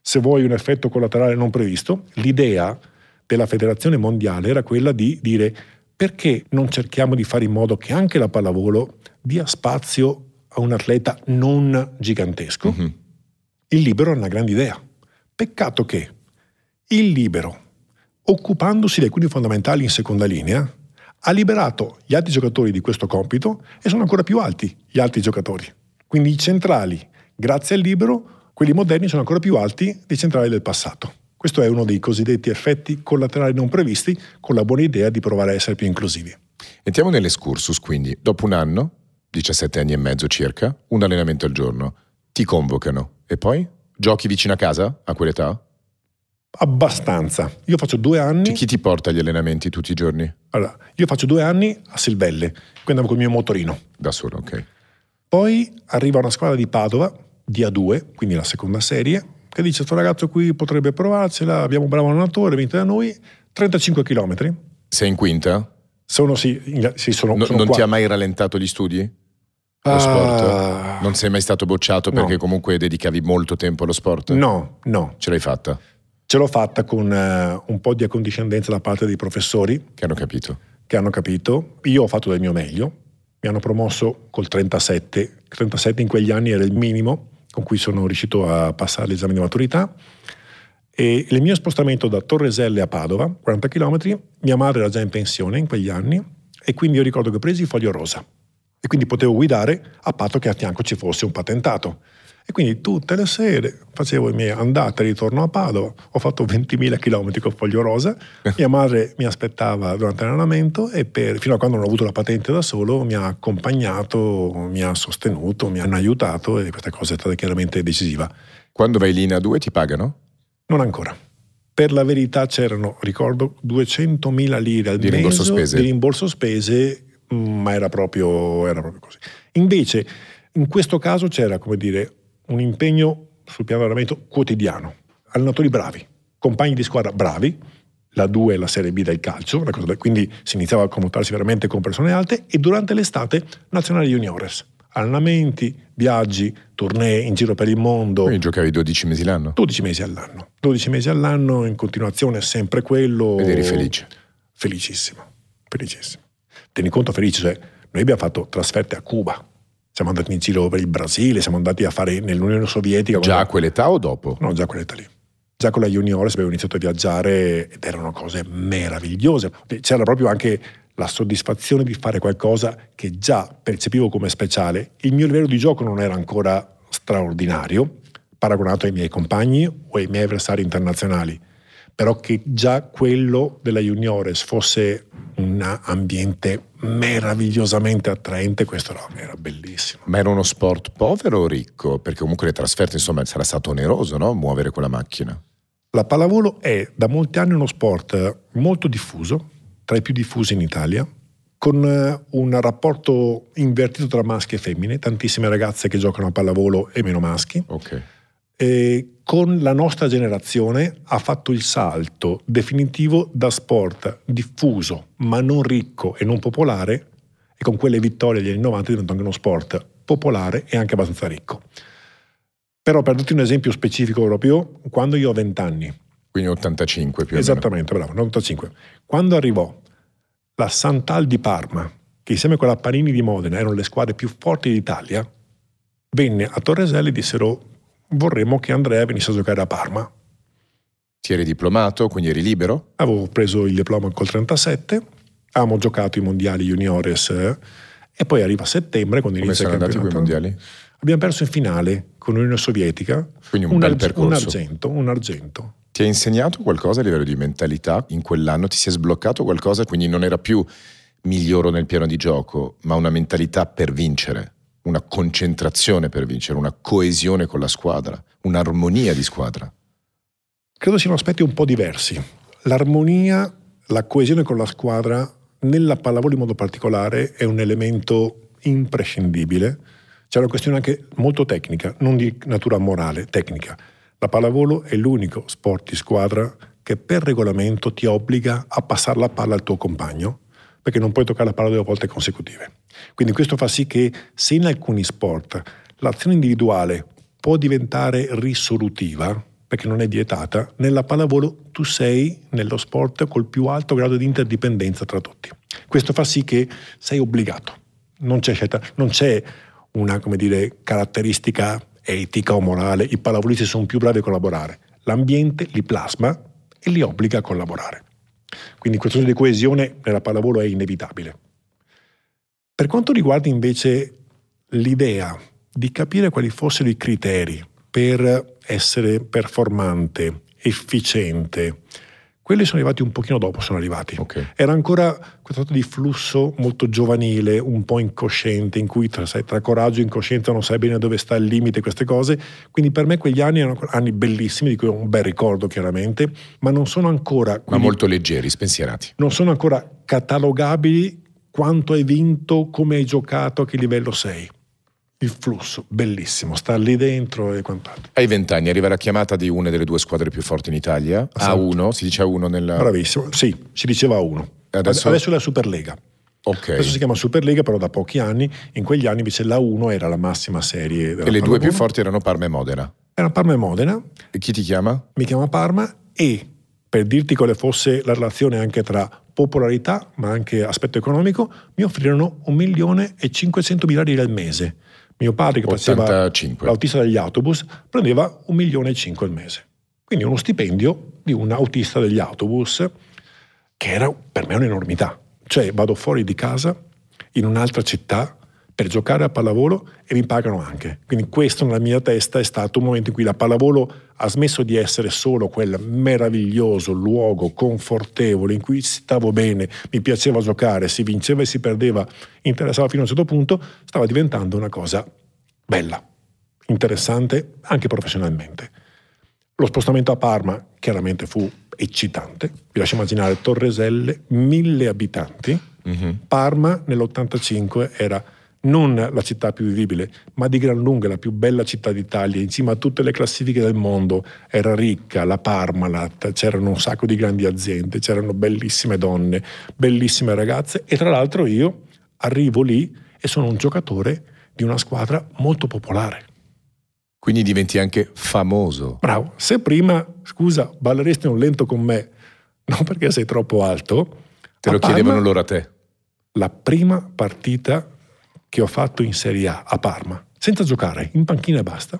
Se vuoi un effetto collaterale non previsto, l'idea della Federazione Mondiale era quella di dire perché non cerchiamo di fare in modo che anche la pallavolo dia spazio a un atleta non gigantesco? Uh-huh. Il libero è una grande idea. Peccato che il libero, occupandosi di alcuni fondamentali in seconda linea, ha liberato gli altri giocatori di questo compito e sono ancora più alti gli altri giocatori. Quindi i centrali, grazie al libero, quelli moderni sono ancora più alti dei centrali del passato. Questo è uno dei cosiddetti effetti collaterali non previsti, con la buona idea di provare a essere più inclusivi. Entriamo nell'escursus, quindi, dopo un anno, 17 anni e mezzo circa, un allenamento al giorno, ti convocano e poi giochi vicino a casa a quell'età? Abbastanza. Io faccio due anni. Cioè, chi ti porta gli allenamenti tutti i giorni? Allora, io faccio due anni a Silvelle, quindi andavo con il mio motorino. Da solo, ok. Poi arriva una squadra di Padova, di A2, quindi la seconda serie, che dice: Sto ragazzo qui potrebbe provarcela, abbiamo un bravo allenatore, venite da noi, 35 km. Sei in quinta? Sono, sì, in, sì sono, no, sono Non qua. ti ha mai rallentato gli studi? lo ah. sport? Non sei mai stato bocciato perché no. comunque dedicavi molto tempo allo sport? No, no. Ce l'hai fatta? ce l'ho fatta con uh, un po' di accondiscendenza da parte dei professori. Che hanno capito. Che hanno capito. Io ho fatto del mio meglio. Mi hanno promosso col 37. 37 in quegli anni era il minimo con cui sono riuscito a passare l'esame di maturità. E il mio spostamento da Torreselle a Padova, 40 km, mia madre era già in pensione in quegli anni e quindi io ricordo che presi il foglio rosa e quindi potevo guidare a patto che a fianco ci fosse un patentato. E quindi tutte le sere facevo le mie andate e ritorno a Padova, ho fatto 20.000 km con Foglio Rosa, eh. mia madre mi aspettava durante l'allenamento e per, fino a quando non ho avuto la patente da solo mi ha accompagnato, mi ha sostenuto, mi hanno aiutato e questa cosa è stata chiaramente decisiva. Quando vai lì in A2 ti pagano? Non ancora. Per la verità c'erano, ricordo, 200.000 lire al di mese rimborso spese. di rimborso spese, mm, ma era proprio, era proprio così. Invece in questo caso c'era, come dire, un impegno sul piano allenamento quotidiano, allenatori bravi, compagni di squadra bravi, la 2 e la Serie B del calcio, quindi si iniziava a commutarsi veramente con persone alte e durante l'estate nazionale juniores, allenamenti, viaggi, tournée in giro per il mondo. Quindi giocavi 12 mesi l'anno? 12 mesi all'anno, 12 mesi all'anno in continuazione sempre quello. Ed eri felice? Felicissimo, felicissimo. Tieni conto felice, cioè noi abbiamo fatto trasferte a Cuba, siamo andati in giro per il Brasile, siamo andati a fare nell'Unione Sovietica. Già a quell'età o dopo? No, già a quell'età lì. Già con la Juniores abbiamo iniziato a viaggiare ed erano cose meravigliose. Cioè, c'era proprio anche la soddisfazione di fare qualcosa che già percepivo come speciale. Il mio livello di gioco non era ancora straordinario, paragonato ai miei compagni o ai miei avversari internazionali però che già quello della Juniores fosse un ambiente meravigliosamente attraente, questo no, era bellissimo. Ma era uno sport povero o ricco? Perché comunque le trasferte, insomma, sarà stato oneroso, no? Muovere quella macchina. La pallavolo è da molti anni uno sport molto diffuso, tra i più diffusi in Italia, con eh, un rapporto invertito tra maschi e femmine, tantissime ragazze che giocano a pallavolo e meno maschi. Ok. E con la nostra generazione ha fatto il salto definitivo da sport diffuso ma non ricco e non popolare e con quelle vittorie degli anni 90 diventa anche uno sport popolare e anche abbastanza ricco. Però per darti un esempio specifico proprio, quando io ho 20 anni, quindi 85 più o Esattamente, bravo, 85. Quando arrivò la Santal di Parma, che insieme con la Panini di Modena erano le squadre più forti d'Italia, venne a Torreselli e dissero vorremmo che Andrea venisse a giocare a Parma. Ti eri diplomato, quindi eri libero? Avevo preso il diploma col 37, avevamo giocato i mondiali juniores eh, e poi arriva settembre quando Come inizia il campionato. Come sono mondiali? Abbiamo perso in finale con l'Unione Sovietica. Quindi un, un bel percorso. Un argento, un argento. Ti ha insegnato qualcosa a livello di mentalità? In quell'anno ti si è sbloccato qualcosa? Quindi non era più miglioro nel piano di gioco, ma una mentalità per vincere una concentrazione per vincere, una coesione con la squadra, un'armonia di squadra. Credo siano aspetti un po' diversi. L'armonia, la coesione con la squadra, nella pallavolo in modo particolare, è un elemento imprescindibile. C'è una questione anche molto tecnica, non di natura morale, tecnica. La pallavolo è l'unico sport di squadra che per regolamento ti obbliga a passare la palla al tuo compagno perché non puoi toccare la palla due volte consecutive. Quindi questo fa sì che se in alcuni sport l'azione individuale può diventare risolutiva, perché non è vietata, nella pallavolo tu sei nello sport col più alto grado di interdipendenza tra tutti. Questo fa sì che sei obbligato, non c'è, scelta, non c'è una dire, caratteristica etica o morale, i pallavolisti sono più bravi a collaborare, l'ambiente li plasma e li obbliga a collaborare. Quindi questo senso di coesione nella pallavolo è inevitabile. Per quanto riguarda invece l'idea di capire quali fossero i criteri per essere performante, efficiente, quelli sono arrivati un pochino dopo, sono arrivati. Okay. Era ancora quel sorta di flusso molto giovanile, un po' incosciente, in cui tra, tra coraggio e incoscienza non sai bene dove sta il limite, queste cose. Quindi per me quegli anni erano anni bellissimi, di cui ho un bel ricordo chiaramente, ma non sono ancora... Quindi, ma molto leggeri, spensierati. Non sono ancora catalogabili quanto hai vinto, come hai giocato, a che livello sei il flusso, bellissimo, sta lì dentro e quant'altro. Ai vent'anni arriva la chiamata di una delle due squadre più forti in Italia, esatto. A1, si dice A1 nella... Bravissimo, sì, si diceva A1. Adesso, Adesso è la Superlega. Okay. Adesso si chiama Superlega, però da pochi anni, in quegli anni invece la 1 era la massima serie. Della e le due più forti erano Parma e Modena. Era Parma e Modena. E chi ti chiama? Mi chiama Parma e per dirti quale fosse la relazione anche tra popolarità ma anche aspetto economico, mi offrirono 1 milione e 500 mila lire al mese mio padre, che faceva l'autista degli autobus, prendeva un milione e cinque al mese. Quindi uno stipendio di un autista degli autobus, che era per me un'enormità. Cioè vado fuori di casa, in un'altra città, per giocare a pallavolo e mi pagano anche. Quindi questo nella mia testa è stato un momento in cui la pallavolo ha smesso di essere solo quel meraviglioso luogo confortevole in cui stavo bene, mi piaceva giocare, si vinceva e si perdeva, interessava fino a un certo punto, stava diventando una cosa bella, interessante anche professionalmente. Lo spostamento a Parma chiaramente fu eccitante, vi lascio immaginare Torreselle, mille abitanti, mm-hmm. Parma nell'85 era non la città più vivibile, ma di gran lunga la più bella città d'Italia, in cima a tutte le classifiche del mondo, era ricca, la Parmalat, c'erano un sacco di grandi aziende, c'erano bellissime donne, bellissime ragazze e tra l'altro io arrivo lì e sono un giocatore di una squadra molto popolare. Quindi diventi anche famoso. Bravo, se prima, scusa, balleresti un lento con me, non perché sei troppo alto. Te lo Palma, chiedevano loro a te. La prima partita che ho fatto in Serie A a Parma, senza giocare, in panchina e basta,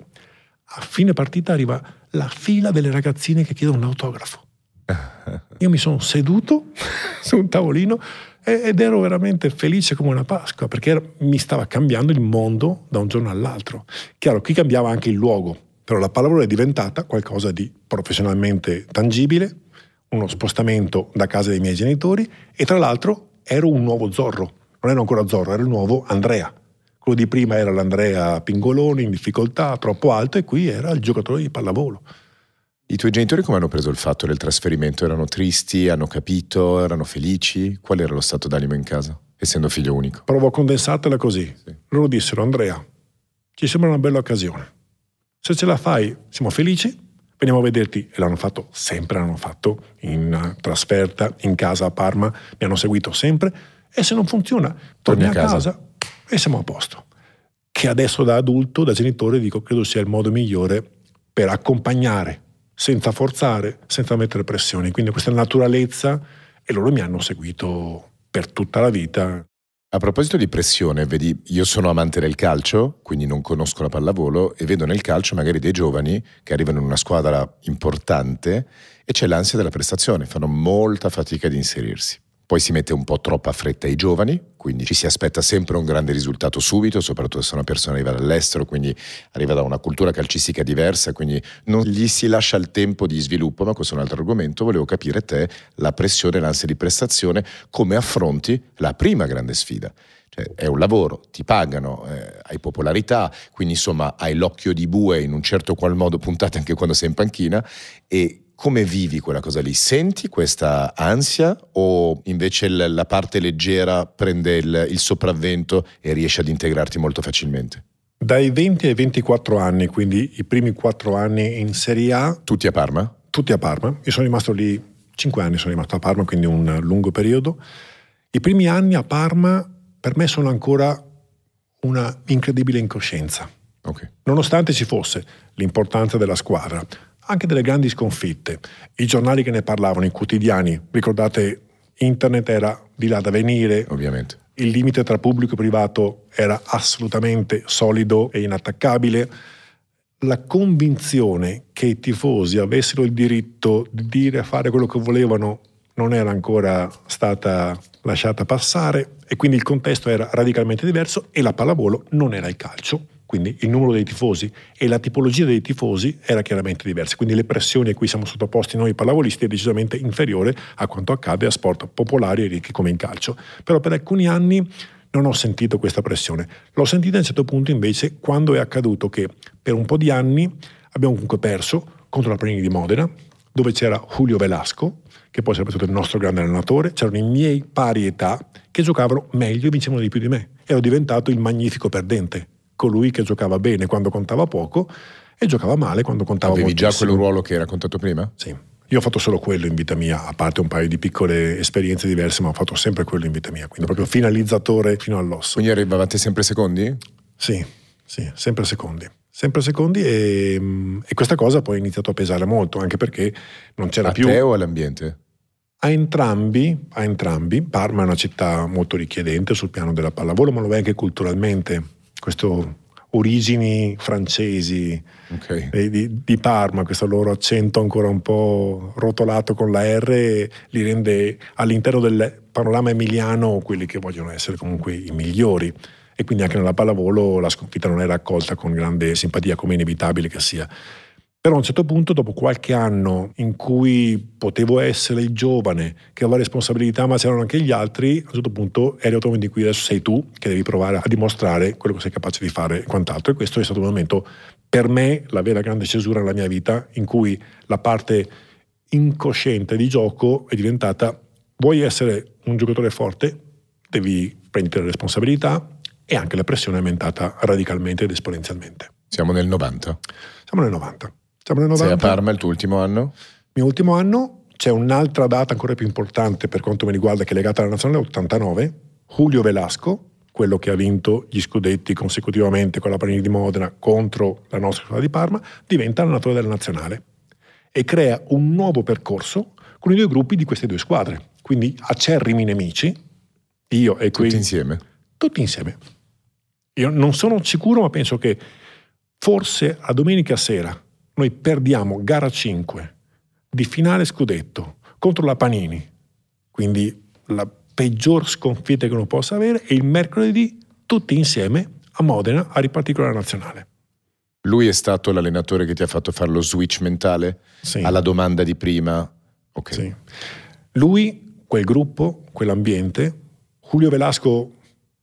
a fine partita arriva la fila delle ragazzine che chiedono un autografo. [LAUGHS] Io mi sono seduto [LAUGHS] su un tavolino ed ero veramente felice come una Pasqua perché mi stava cambiando il mondo da un giorno all'altro. Chiaro, qui cambiava anche il luogo, però la parola è diventata qualcosa di professionalmente tangibile, uno spostamento da casa dei miei genitori e tra l'altro ero un nuovo zorro non era ancora Zorro, era il nuovo Andrea. Quello di prima era l'Andrea Pingoloni in difficoltà, troppo alto, e qui era il giocatore di pallavolo. I tuoi genitori come hanno preso il fatto del trasferimento? Erano tristi, hanno capito, erano felici? Qual era lo stato d'animo in casa, essendo figlio unico? Provo a condensartela così. Sì. Loro dissero, Andrea, ci sembra una bella occasione. Se ce la fai, siamo felici, veniamo a vederti. E l'hanno fatto sempre, l'hanno fatto in trasferta, in casa a Parma, mi hanno seguito sempre e se non funziona, torni, a, casa. casa e siamo a posto. Che adesso da adulto, da genitore, dico credo sia il modo migliore per accompagnare, senza forzare, senza mettere pressioni. Quindi questa naturalezza e loro mi hanno seguito per tutta la vita. A proposito di pressione, vedi, io sono amante del calcio, quindi non conosco la pallavolo e vedo nel calcio magari dei giovani che arrivano in una squadra importante e c'è l'ansia della prestazione, fanno molta fatica ad inserirsi. Poi si mette un po' troppa fretta ai giovani, quindi ci si aspetta sempre un grande risultato subito, soprattutto se una persona arriva dall'estero, quindi arriva da una cultura calcistica diversa, quindi non gli si lascia il tempo di sviluppo, ma questo è un altro argomento, volevo capire te la pressione, l'ansia di prestazione, come affronti la prima grande sfida. Cioè, è un lavoro, ti pagano, eh, hai popolarità, quindi insomma hai l'occhio di bue in un certo qual modo puntato anche quando sei in panchina e come vivi quella cosa lì? Senti questa ansia o invece la parte leggera prende il, il sopravvento e riesci ad integrarti molto facilmente? Dai 20 ai 24 anni, quindi i primi 4 anni in Serie A. Tutti a Parma? Tutti a Parma. Io sono rimasto lì 5 anni, sono rimasto a Parma, quindi un lungo periodo. I primi anni a Parma per me sono ancora una incredibile incoscienza. Okay. Nonostante ci fosse l'importanza della squadra, anche delle grandi sconfitte. I giornali che ne parlavano, i quotidiani, ricordate, internet era di là da venire. Ovviamente. Il limite tra pubblico e privato era assolutamente solido e inattaccabile. La convinzione che i tifosi avessero il diritto di dire e fare quello che volevano non era ancora stata lasciata passare e quindi il contesto era radicalmente diverso e la pallavolo non era il calcio, quindi il numero dei tifosi e la tipologia dei tifosi era chiaramente diversa, quindi le pressioni a cui siamo sottoposti noi pallavolisti è decisamente inferiore a quanto accade a sport popolari e ricchi come in calcio. Però per alcuni anni non ho sentito questa pressione, l'ho sentita a un certo punto invece quando è accaduto che per un po' di anni abbiamo comunque perso contro la Prenini di Modena, dove c'era Julio Velasco, che poi sarebbe stato il nostro grande allenatore, c'erano i miei pari età che giocavano meglio e vincevano di più di me. Ero diventato il magnifico perdente, colui che giocava bene quando contava poco e giocava male quando contava Avevi moltissimo. Avevi già quel ruolo che hai raccontato prima? Sì. Io ho fatto solo quello in vita mia, a parte un paio di piccole esperienze diverse, ma ho fatto sempre quello in vita mia, quindi proprio finalizzatore fino all'osso. Quindi arrivavate sempre secondi? Sì, sì, sempre secondi. Sempre secondi e, mm, e questa cosa poi ha iniziato a pesare molto, anche perché non c'era a più... A te o all'ambiente? A entrambi, a entrambi, Parma è una città molto richiedente sul piano della pallavolo, ma lo è anche culturalmente questo origini francesi okay. di, di, Parma, questo loro accento ancora un po' rotolato con la R li rende all'interno del panorama emiliano quelli che vogliono essere comunque i migliori e quindi anche nella pallavolo la sconfitta non è raccolta con grande simpatia come inevitabile che sia. Però a un certo punto, dopo qualche anno in cui potevo essere il giovane che aveva responsabilità, ma c'erano anche gli altri, a un certo punto eri al momento adesso sei tu che devi provare a dimostrare quello che sei capace di fare e quant'altro. E questo è stato un momento, per me, la vera grande cesura nella mia vita, in cui la parte incosciente di gioco è diventata vuoi essere un giocatore forte, devi prendere responsabilità e anche la pressione è aumentata radicalmente ed esponenzialmente. Siamo nel 90. Siamo nel 90. Siamo nel 90. Sei a Parma il tuo ultimo anno? Il mio ultimo anno c'è un'altra data ancora più importante per quanto mi riguarda che è legata alla nazionale 89, Julio Velasco, quello che ha vinto gli scudetti consecutivamente con la Panini di Modena contro la nostra squadra di Parma, diventa allenatore della nazionale e crea un nuovo percorso con i due gruppi di queste due squadre. Quindi acerrimi nemici, io e quei... Tutti insieme? Tutti insieme. Io non sono sicuro, ma penso che forse a domenica sera noi perdiamo gara 5 di finale scudetto contro la Panini, quindi la peggior sconfitta che uno possa avere, e il mercoledì tutti insieme a Modena a ripartire con la nazionale. Lui è stato l'allenatore che ti ha fatto fare lo switch mentale sì. alla domanda di prima. Okay. Sì. Lui, quel gruppo, quell'ambiente, Julio Velasco,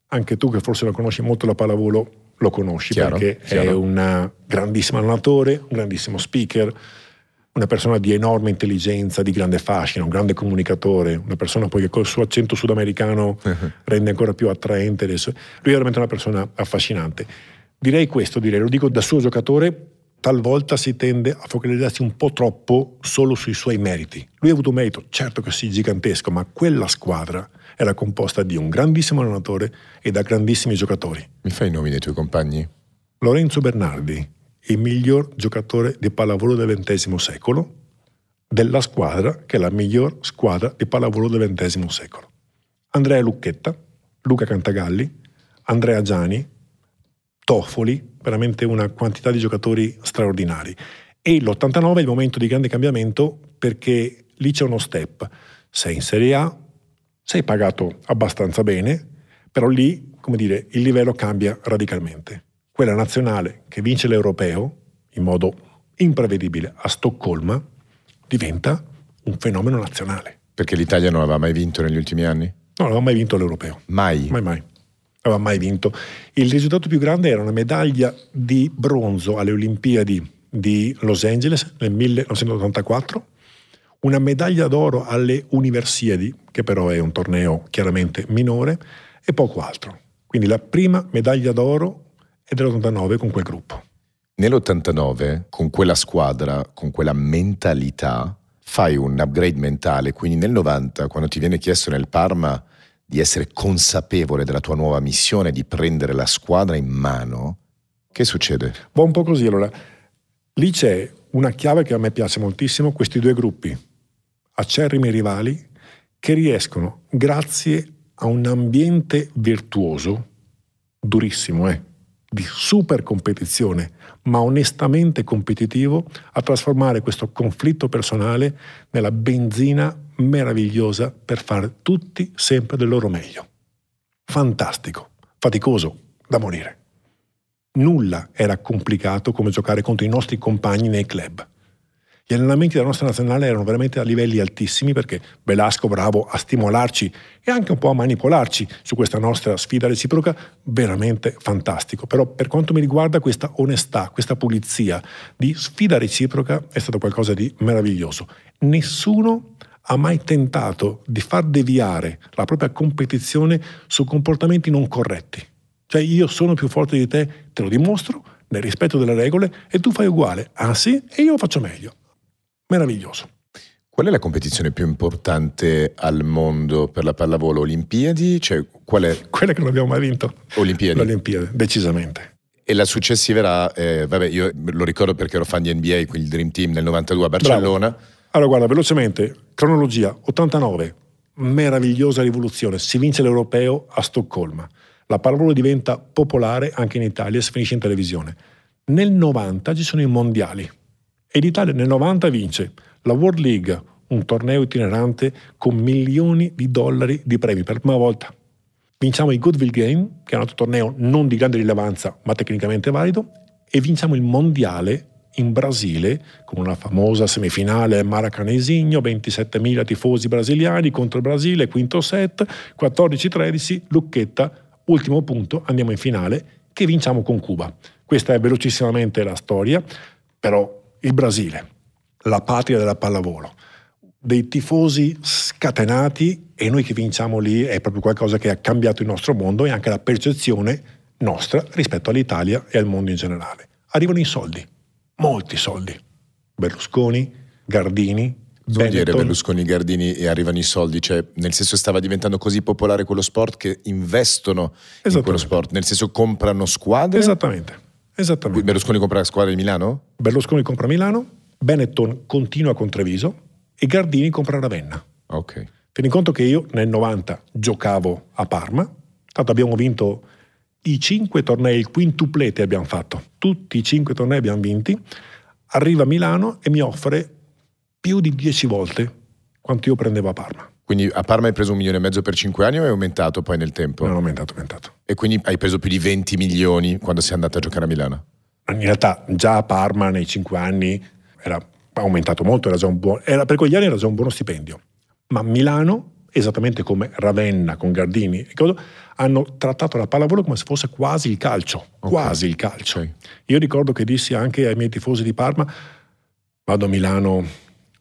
anche tu che forse non conosci molto la pallavolo, lo conosci chiaro, perché chiaro. è un grandissimo allenatore, un grandissimo speaker, una persona di enorme intelligenza, di grande fascino, un grande comunicatore, una persona poi che col suo accento sudamericano uh-huh. [LAUGHS] rende ancora più attraente. Adesso. Lui è veramente una persona affascinante. Direi questo, direi, lo dico da suo giocatore, talvolta si tende a focalizzarsi un po' troppo solo sui suoi meriti. Lui ha avuto un merito, certo che sì, gigantesco, ma quella squadra era composta di un grandissimo allenatore e da grandissimi giocatori. Mi fai i nomi dei tuoi compagni? Lorenzo Bernardi, il miglior giocatore di pallavolo del XX secolo, della squadra che è la miglior squadra di pallavolo del XX secolo. Andrea Lucchetta, Luca Cantagalli, Andrea Gianni, Toffoli, veramente una quantità di giocatori straordinari. E l'89 è il momento di grande cambiamento perché lì c'è uno step. Sei in Serie A, sei pagato abbastanza bene, però lì, come dire, il livello cambia radicalmente. Quella nazionale che vince l'europeo, in modo imprevedibile, a Stoccolma, diventa un fenomeno nazionale. Perché l'Italia non aveva mai vinto negli ultimi anni? No, non aveva mai vinto l'europeo. Mai? Mai mai. aveva mai vinto. Il risultato più grande era una medaglia di bronzo alle Olimpiadi di Los Angeles nel 1984 una medaglia d'oro alle Universiadi, che però è un torneo chiaramente minore, e poco altro. Quindi la prima medaglia d'oro è dell'89 con quel gruppo. Nell'89, con quella squadra, con quella mentalità, fai un upgrade mentale. Quindi nel 90, quando ti viene chiesto nel Parma di essere consapevole della tua nuova missione, di prendere la squadra in mano, che succede? Va un po' così allora. Lì c'è una chiave che a me piace moltissimo, questi due gruppi, acerrimi rivali che riescono, grazie a un ambiente virtuoso, durissimo eh, di super competizione, ma onestamente competitivo, a trasformare questo conflitto personale nella benzina meravigliosa per fare tutti sempre del loro meglio. Fantastico, faticoso, da morire. Nulla era complicato come giocare contro i nostri compagni nei club. Gli allenamenti della nostra nazionale erano veramente a livelli altissimi perché Velasco bravo a stimolarci e anche un po' a manipolarci su questa nostra sfida reciproca, veramente fantastico. Però per quanto mi riguarda questa onestà, questa pulizia di sfida reciproca è stato qualcosa di meraviglioso. Nessuno ha mai tentato di far deviare la propria competizione su comportamenti non corretti. Cioè io sono più forte di te, te lo dimostro, nel rispetto delle regole, e tu fai uguale. Ah sì? E io faccio meglio meraviglioso. Qual è la competizione più importante al mondo per la pallavolo? Olimpiadi? Cioè, qual è? [LAUGHS] Quella che non abbiamo mai vinto. Olimpiadi? Olimpiadi, decisamente. E la successiva era, eh, vabbè, io lo ricordo perché ero fan di NBA, quindi il Dream Team nel 92 a Barcellona. Bravo. Allora, guarda, velocemente, cronologia, 89, meravigliosa rivoluzione, si vince l'europeo a Stoccolma, la pallavolo diventa popolare anche in Italia e si finisce in televisione. Nel 90 ci sono i mondiali, e l'Italia nel 90 vince la World League, un torneo itinerante con milioni di dollari di premi per la prima volta. Vinciamo il Goodwill Game, che è un altro torneo non di grande rilevanza ma tecnicamente valido, e vinciamo il Mondiale in Brasile con una famosa semifinale maracanesigno, 27.000 tifosi brasiliani contro il Brasile, quinto set, 14-13, Lucchetta, ultimo punto, andiamo in finale che vinciamo con Cuba. Questa è velocissimamente la storia, però il Brasile, la patria della pallavolo, dei tifosi scatenati e noi che vinciamo lì è proprio qualcosa che ha cambiato il nostro mondo e anche la percezione nostra rispetto all'Italia e al mondo in generale. Arrivano i soldi, molti soldi. Berlusconi, Gardini, Vuol dire Berlusconi Gardini e arrivano i soldi, cioè nel senso stava diventando così popolare quello sport che investono in quello sport, nel senso comprano squadre. Esattamente. Esattamente. Berlusconi compra la squadra di Milano? Berlusconi compra Milano, Benetton continua con Treviso e Gardini compra Ravenna. Ok. Tieni conto che io nel 90 giocavo a Parma, tanto abbiamo vinto i cinque tornei, il quintuplete abbiamo fatto, tutti i cinque tornei abbiamo vinti, arriva a Milano e mi offre più di dieci volte quanto io prendevo a Parma. Quindi a Parma hai preso un milione e mezzo per cinque anni o è aumentato poi nel tempo? Non è aumentato, è aumentato. E quindi hai preso più di 20 milioni quando sei andata a giocare a Milano? In realtà già a Parma nei cinque anni era aumentato molto, era già un buon, era, per quegli anni era già un buono stipendio. Ma Milano, esattamente come Ravenna con Gardini, hanno trattato la pallavolo come se fosse quasi il calcio. Okay. Quasi il calcio. Okay. Io ricordo che dissi anche ai miei tifosi di Parma, vado a Milano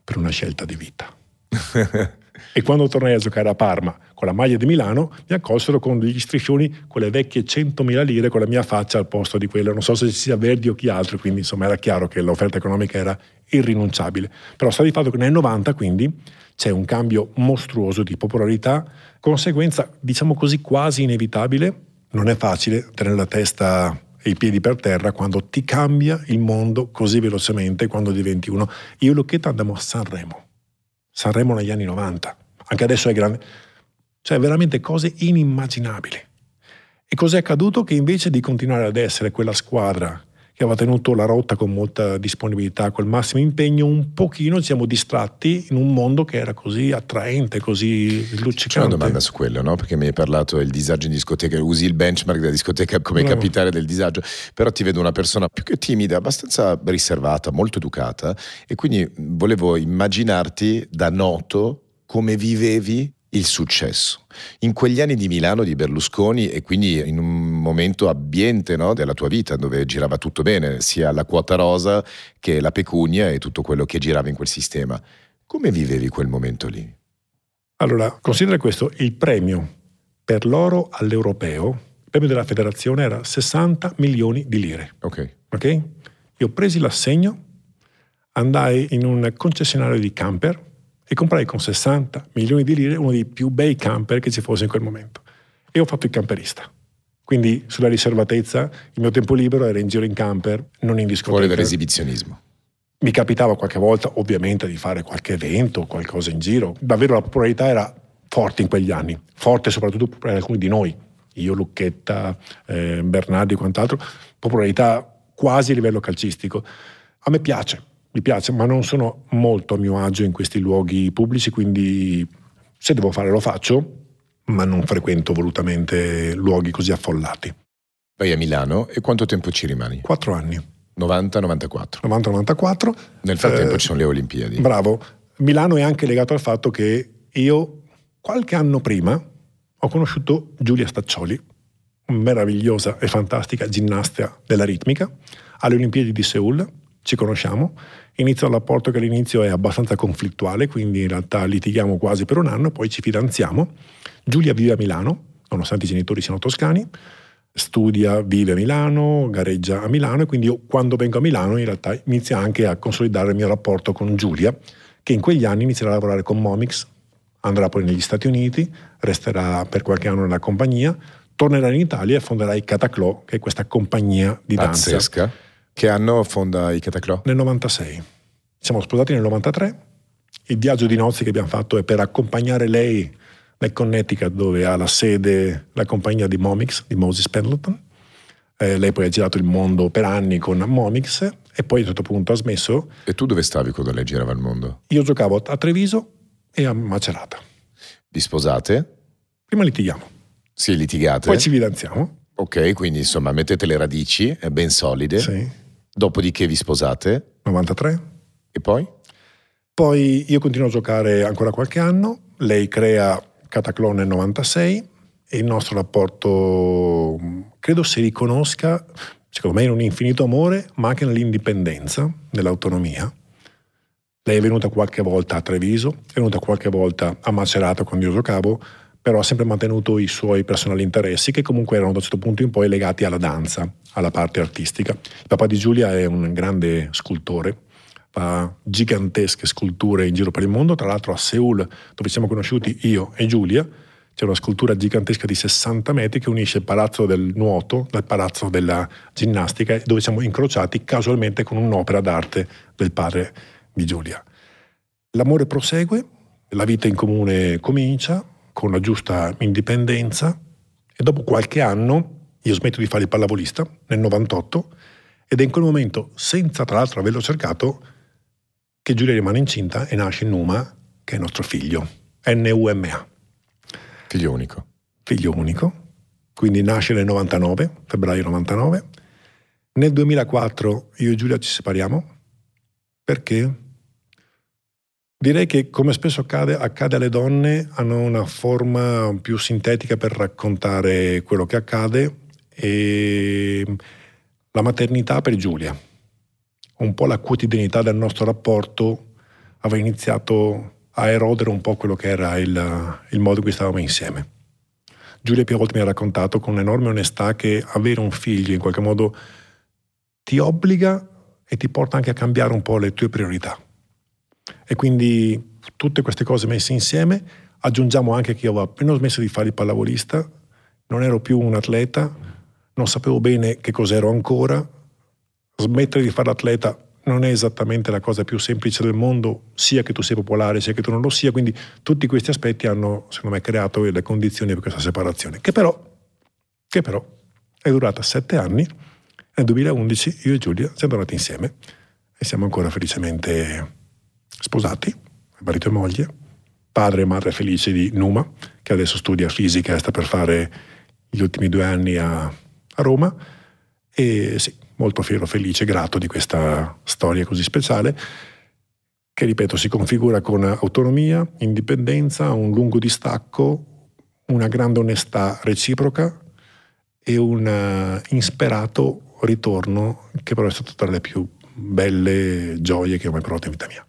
per una scelta di vita. [LAUGHS] E quando tornai a giocare a Parma con la maglia di Milano, mi accolsero con degli striscioni, quelle vecchie 100.000 lire con la mia faccia al posto di quella. Non so se ci sia Verdi o chi altro, quindi insomma era chiaro che l'offerta economica era irrinunciabile. Però sta di fatto che nel 90 quindi c'è un cambio mostruoso di popolarità, conseguenza diciamo così quasi inevitabile. Non è facile tenere la testa e i piedi per terra quando ti cambia il mondo così velocemente quando diventi uno. Io l'ho chiesto andammo a Sanremo Sanremo negli anni 90, anche adesso è grande. Cioè veramente cose inimmaginabili. E cos'è accaduto? Che invece di continuare ad essere quella squadra che aveva tenuto la rotta con molta disponibilità, col massimo impegno, un pochino ci siamo distratti in un mondo che era così attraente, così luccicante. C'è una domanda su quello, no? Perché mi hai parlato del disagio in discoteca, usi il benchmark della discoteca come no. capitale del disagio, però ti vedo una persona più che timida, abbastanza riservata, molto educata e quindi volevo immaginarti da noto come vivevi il successo. In quegli anni di Milano di Berlusconi e quindi in un momento ambiente no, della tua vita dove girava tutto bene, sia la quota rosa che la pecunia e tutto quello che girava in quel sistema, come vivevi quel momento lì? Allora, considera questo, il premio per l'oro all'europeo, il premio della federazione era 60 milioni di lire. Ok. Ok? Io presi l'assegno, andai in un concessionario di camper, e comprai con 60 milioni di lire uno dei più bei camper che ci fosse in quel momento. E ho fatto il camperista. Quindi sulla riservatezza, il mio tempo libero era in giro in camper, non in discoteca. Fuori dall'esibizionismo. Mi capitava qualche volta, ovviamente, di fare qualche evento, qualcosa in giro. Davvero la popolarità era forte in quegli anni, forte soprattutto per alcuni di noi, io, Lucchetta, eh, Bernardi e quant'altro, popolarità quasi a livello calcistico. A me piace, mi piace, ma non sono molto a mio agio in questi luoghi pubblici, quindi se devo fare lo faccio, ma non frequento volutamente luoghi così affollati. Vai a Milano e quanto tempo ci rimani? Quattro anni. 90-94. 90-94. Nel frattempo eh, ci sono le Olimpiadi. Bravo. Milano è anche legato al fatto che io qualche anno prima ho conosciuto Giulia Staccioli, meravigliosa e fantastica ginnastica della ritmica, alle Olimpiadi di Seoul ci conosciamo, inizia un rapporto che all'inizio è abbastanza conflittuale, quindi in realtà litighiamo quasi per un anno, poi ci fidanziamo. Giulia vive a Milano, nonostante i genitori siano toscani, studia, vive a Milano, gareggia a Milano e quindi io quando vengo a Milano in realtà inizia anche a consolidare il mio rapporto con Giulia, che in quegli anni inizierà a lavorare con Momix, andrà poi negli Stati Uniti, resterà per qualche anno nella compagnia, tornerà in Italia e fonderà i Cataclò, che è questa compagnia di Pazzesca. danza che anno fonda i Cataclò? Nel 96. Siamo sposati nel 93. Il viaggio di nozze che abbiamo fatto è per accompagnare lei nel Connecticut dove ha la sede la compagnia di Momix, di Moses Pendleton. Eh, lei poi ha girato il mondo per anni con Momix e poi a un certo punto ha smesso. E tu dove stavi quando lei girava il mondo? Io giocavo a Treviso e a Macerata. Vi sposate? Prima litighiamo. Sì, litigate. Poi ci fidanziamo. Ok, quindi insomma mettete le radici ben solide. Sì. Dopodiché vi sposate. 93. E poi? Poi io continuo a giocare ancora qualche anno. Lei crea Cataclone 96 e il nostro rapporto credo si riconosca, secondo me, in un infinito amore, ma anche nell'indipendenza, nell'autonomia. Lei è venuta qualche volta a Treviso, è venuta qualche volta a Macerata quando io giocavo, però ha sempre mantenuto i suoi personali interessi che comunque erano da un certo punto in poi legati alla danza, alla parte artistica. Il papà di Giulia è un grande scultore, fa gigantesche sculture in giro per il mondo, tra l'altro a Seoul, dove siamo conosciuti io e Giulia, c'è una scultura gigantesca di 60 metri che unisce il palazzo del nuoto al palazzo della ginnastica, dove siamo incrociati casualmente con un'opera d'arte del padre di Giulia. L'amore prosegue, la vita in comune comincia, con la giusta indipendenza e dopo qualche anno io smetto di fare il pallavolista nel 98 ed è in quel momento, senza tra l'altro averlo cercato, che Giulia rimane incinta e nasce Numa, che è nostro figlio, NUMA. Figlio unico. Figlio unico, quindi nasce nel 99, febbraio 99. Nel 2004 io e Giulia ci separiamo perché Direi che come spesso accade, accade, alle donne, hanno una forma più sintetica per raccontare quello che accade e ehm, la maternità per Giulia, un po' la quotidianità del nostro rapporto aveva iniziato a erodere un po' quello che era il, il modo in cui stavamo insieme. Giulia più volte mi ha raccontato con enorme onestà che avere un figlio in qualche modo ti obbliga e ti porta anche a cambiare un po' le tue priorità e quindi tutte queste cose messe insieme, aggiungiamo anche che io avevo appena smesso di fare il pallavolista, non ero più un atleta, non sapevo bene che cos'ero ancora, smettere di fare l'atleta non è esattamente la cosa più semplice del mondo, sia che tu sia popolare, sia che tu non lo sia, quindi tutti questi aspetti hanno, secondo me, creato le condizioni per questa separazione, che però, che però è durata sette anni, nel 2011 io e Giulia siamo tornati insieme e siamo ancora felicemente sposati, marito e moglie, padre e madre felici di Numa, che adesso studia fisica e sta per fare gli ultimi due anni a, a Roma. E sì, molto fiero, felice, grato di questa storia così speciale, che ripeto si configura con autonomia, indipendenza, un lungo distacco, una grande onestà reciproca e un eh, insperato ritorno che però è stato tra le più belle gioie che ho mai provato in vita mia.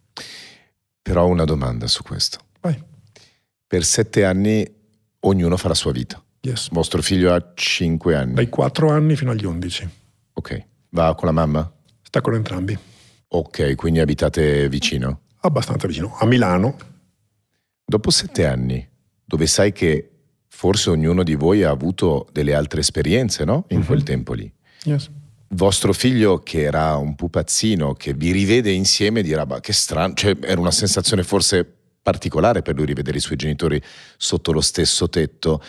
Però ho una domanda su questo. Vai. Per sette anni ognuno fa la sua vita. Yes. Vostro figlio ha cinque anni. Dai quattro anni fino agli undici. Ok. Va con la mamma? Sta con entrambi. Ok, quindi abitate vicino? Abbastanza vicino, a Milano. Dopo sette anni, dove sai che forse ognuno di voi ha avuto delle altre esperienze, no? In mm-hmm. quel tempo lì. Yes vostro figlio che era un pupazzino che vi rivede insieme dirà ma che strano, cioè era una sensazione forse particolare per lui rivedere i suoi genitori sotto lo stesso tetto,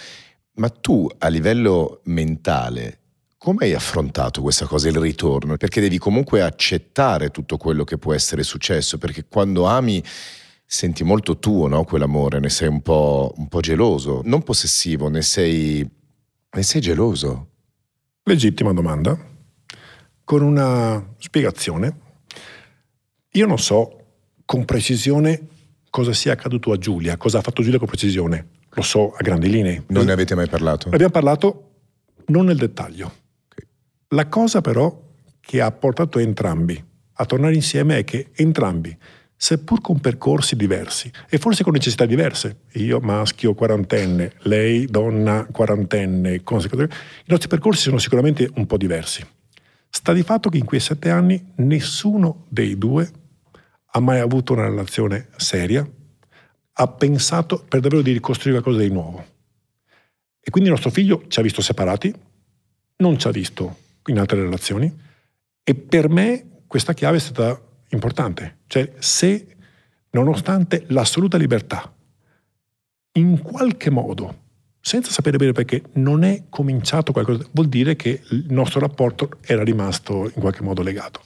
ma tu a livello mentale come hai affrontato questa cosa, il ritorno? Perché devi comunque accettare tutto quello che può essere successo, perché quando ami senti molto tuo no? quell'amore, ne sei un po', un po geloso, non possessivo, ne sei, ne sei geloso. Legittima domanda con una spiegazione. Io non so con precisione cosa sia accaduto a Giulia, cosa ha fatto Giulia con precisione. Lo so a grandi linee. Non ne avete mai parlato? abbiamo parlato non nel dettaglio. Okay. La cosa però che ha portato entrambi a tornare insieme è che entrambi, seppur con percorsi diversi e forse con necessità diverse, io maschio quarantenne, lei donna quarantenne, i nostri percorsi sono sicuramente un po' diversi. Sta di fatto che in quei sette anni nessuno dei due ha mai avuto una relazione seria, ha pensato per davvero di ricostruire qualcosa di nuovo. E quindi il nostro figlio ci ha visto separati, non ci ha visto in altre relazioni e per me questa chiave è stata importante. Cioè se nonostante l'assoluta libertà, in qualche modo senza sapere bene perché non è cominciato qualcosa, vuol dire che il nostro rapporto era rimasto in qualche modo legato.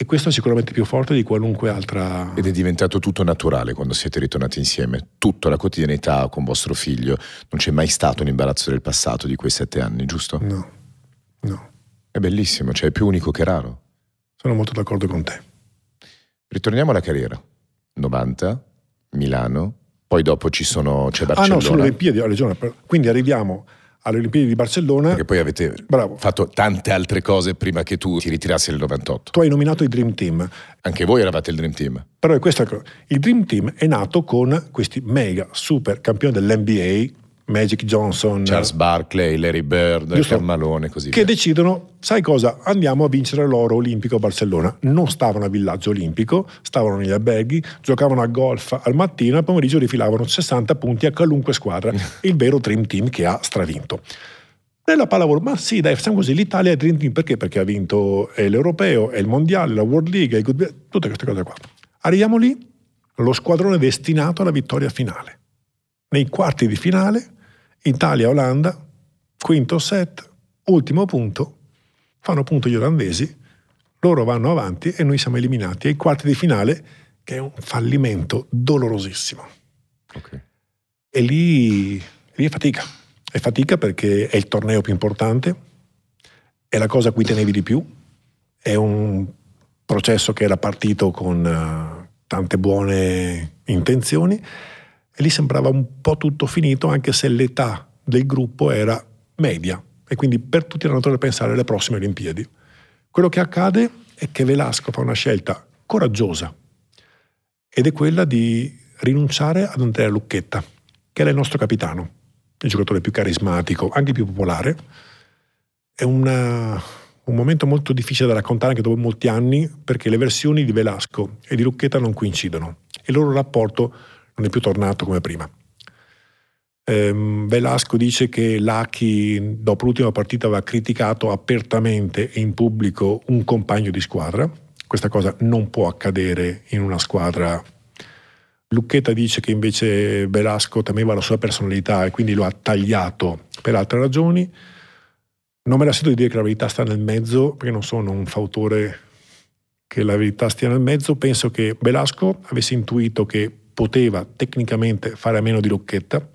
E questo è sicuramente più forte di qualunque altra. Ed è diventato tutto naturale quando siete ritornati insieme, tutta la quotidianità con vostro figlio. Non c'è mai stato un imbarazzo del passato di quei sette anni, giusto? No, no. È bellissimo, cioè è più unico che raro. Sono molto d'accordo con te. Ritorniamo alla carriera. 90, Milano, poi dopo ci sono, c'è Barcellona. Ah no, sono le Olimpiadi, quindi arriviamo alle Olimpiadi di Barcellona. Perché poi avete Bravo. fatto tante altre cose prima che tu ti ritirassi nel 98. Tu hai nominato i Dream Team. Anche voi eravate il Dream Team. Però è questa cosa. Il Dream Team è nato con questi mega super campioni dell'NBA, Magic Johnson, Charles Barkley, Larry Bird, giusto, Carmalone, così che via. decidono, sai cosa, andiamo a vincere l'oro olimpico a Barcellona. Non stavano a villaggio olimpico, stavano negli alberghi, giocavano a golf al mattino e al pomeriggio rifilavano 60 punti a qualunque squadra, [LAUGHS] il vero Dream Team che ha stravinto. Nella pallavolo, ma sì, dai, facciamo così. L'Italia è Dream Team perché? Perché ha vinto eh, l'Europeo, il Mondiale, la World League, Good... tutte queste cose qua. Arriviamo lì, lo squadrone destinato alla vittoria finale. Nei quarti di finale Italia-Olanda, quinto set, ultimo punto, fanno punto gli olandesi, loro vanno avanti e noi siamo eliminati ai quarti di finale, che è un fallimento dolorosissimo. Okay. E lì, lì è fatica, è fatica perché è il torneo più importante, è la cosa a cui tenevi di più, è un processo che era partito con eh, tante buone intenzioni e lì sembrava un po' tutto finito, anche se l'età del gruppo era media. E quindi per tutti era naturale pensare alle prossime Olimpiadi. Quello che accade è che Velasco fa una scelta coraggiosa ed è quella di rinunciare ad Andrea Lucchetta, che era il nostro capitano, il giocatore più carismatico, anche più popolare. È una, un momento molto difficile da raccontare anche dopo molti anni perché le versioni di Velasco e di Lucchetta non coincidono il loro rapporto non è più tornato come prima. Ehm, Velasco dice che Lacchi, dopo l'ultima partita aveva criticato apertamente e in pubblico un compagno di squadra, questa cosa non può accadere in una squadra. Lucchetta dice che invece Velasco temeva la sua personalità e quindi lo ha tagliato per altre ragioni. Non me la sento di dire che la verità sta nel mezzo, perché non sono un fautore che la verità stia nel mezzo. Penso che Velasco avesse intuito che poteva tecnicamente fare a meno di Rocchetta,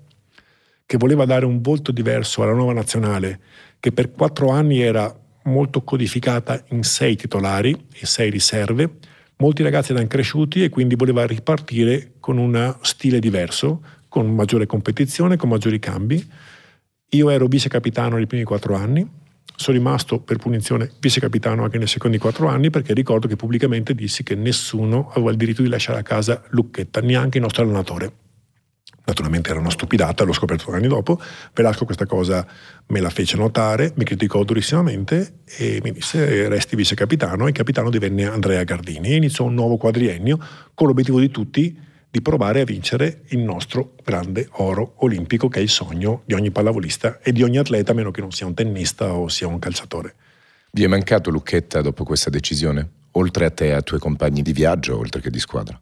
che voleva dare un volto diverso alla nuova nazionale, che per quattro anni era molto codificata in sei titolari e sei riserve. Molti ragazzi erano cresciuti e quindi voleva ripartire con uno stile diverso, con maggiore competizione, con maggiori cambi. Io ero vice capitano nei primi quattro anni, sono rimasto per punizione vice capitano anche nei secondi quattro anni perché ricordo che pubblicamente dissi che nessuno aveva il diritto di lasciare a casa Lucchetta, neanche il nostro allenatore. Naturalmente era una stupidata, l'ho scoperto anni dopo. Velasco questa cosa me la fece notare, mi criticò durissimamente e mi disse resti vice capitano e il capitano divenne Andrea Gardini e iniziò un nuovo quadriennio con l'obiettivo di tutti di provare a vincere il nostro grande oro olimpico che è il sogno di ogni pallavolista e di ogni atleta, a meno che non sia un tennista o sia un calciatore. Vi è mancato Lucchetta dopo questa decisione? Oltre a te e ai tuoi compagni di viaggio, oltre che di squadra?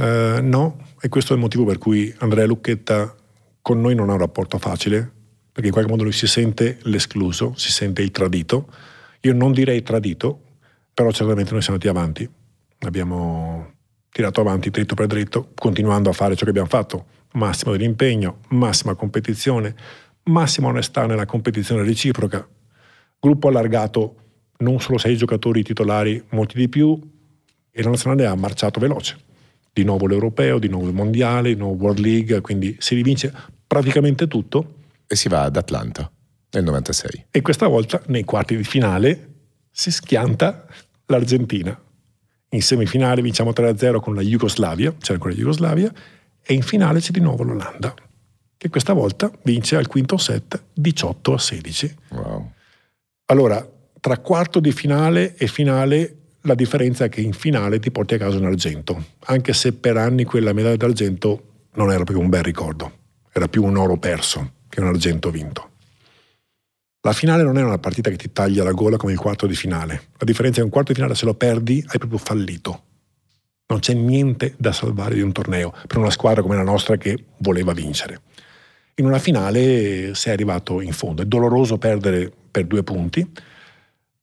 Uh, no, e questo è il motivo per cui Andrea Lucchetta con noi non ha un rapporto facile, perché in qualche modo lui si sente l'escluso, si sente il tradito. Io non direi tradito, però certamente noi siamo andati avanti. Abbiamo tirato avanti dritto per dritto, continuando a fare ciò che abbiamo fatto. Massimo dell'impegno, massima competizione, massima onestà nella competizione reciproca. Gruppo allargato, non solo sei giocatori titolari, molti di più, e la nazionale ha marciato veloce. Di nuovo l'europeo, di nuovo il mondiale, di nuovo World League, quindi si rivince praticamente tutto. E si va ad Atlanta nel 96. E questa volta nei quarti di finale si schianta l'Argentina in semifinale vinciamo 3-0 con la Jugoslavia, cioè con la Jugoslavia, e in finale c'è di nuovo l'Olanda, che questa volta vince al quinto set 18 16. Wow. Allora, tra quarto di finale e finale la differenza è che in finale ti porti a casa un argento, anche se per anni quella medaglia d'argento non era più un bel ricordo, era più un oro perso che un argento vinto. La finale non è una partita che ti taglia la gola come il quarto di finale. La differenza è che un quarto di finale se lo perdi hai proprio fallito. Non c'è niente da salvare di un torneo per una squadra come la nostra che voleva vincere. In una finale sei arrivato in fondo. È doloroso perdere per due punti.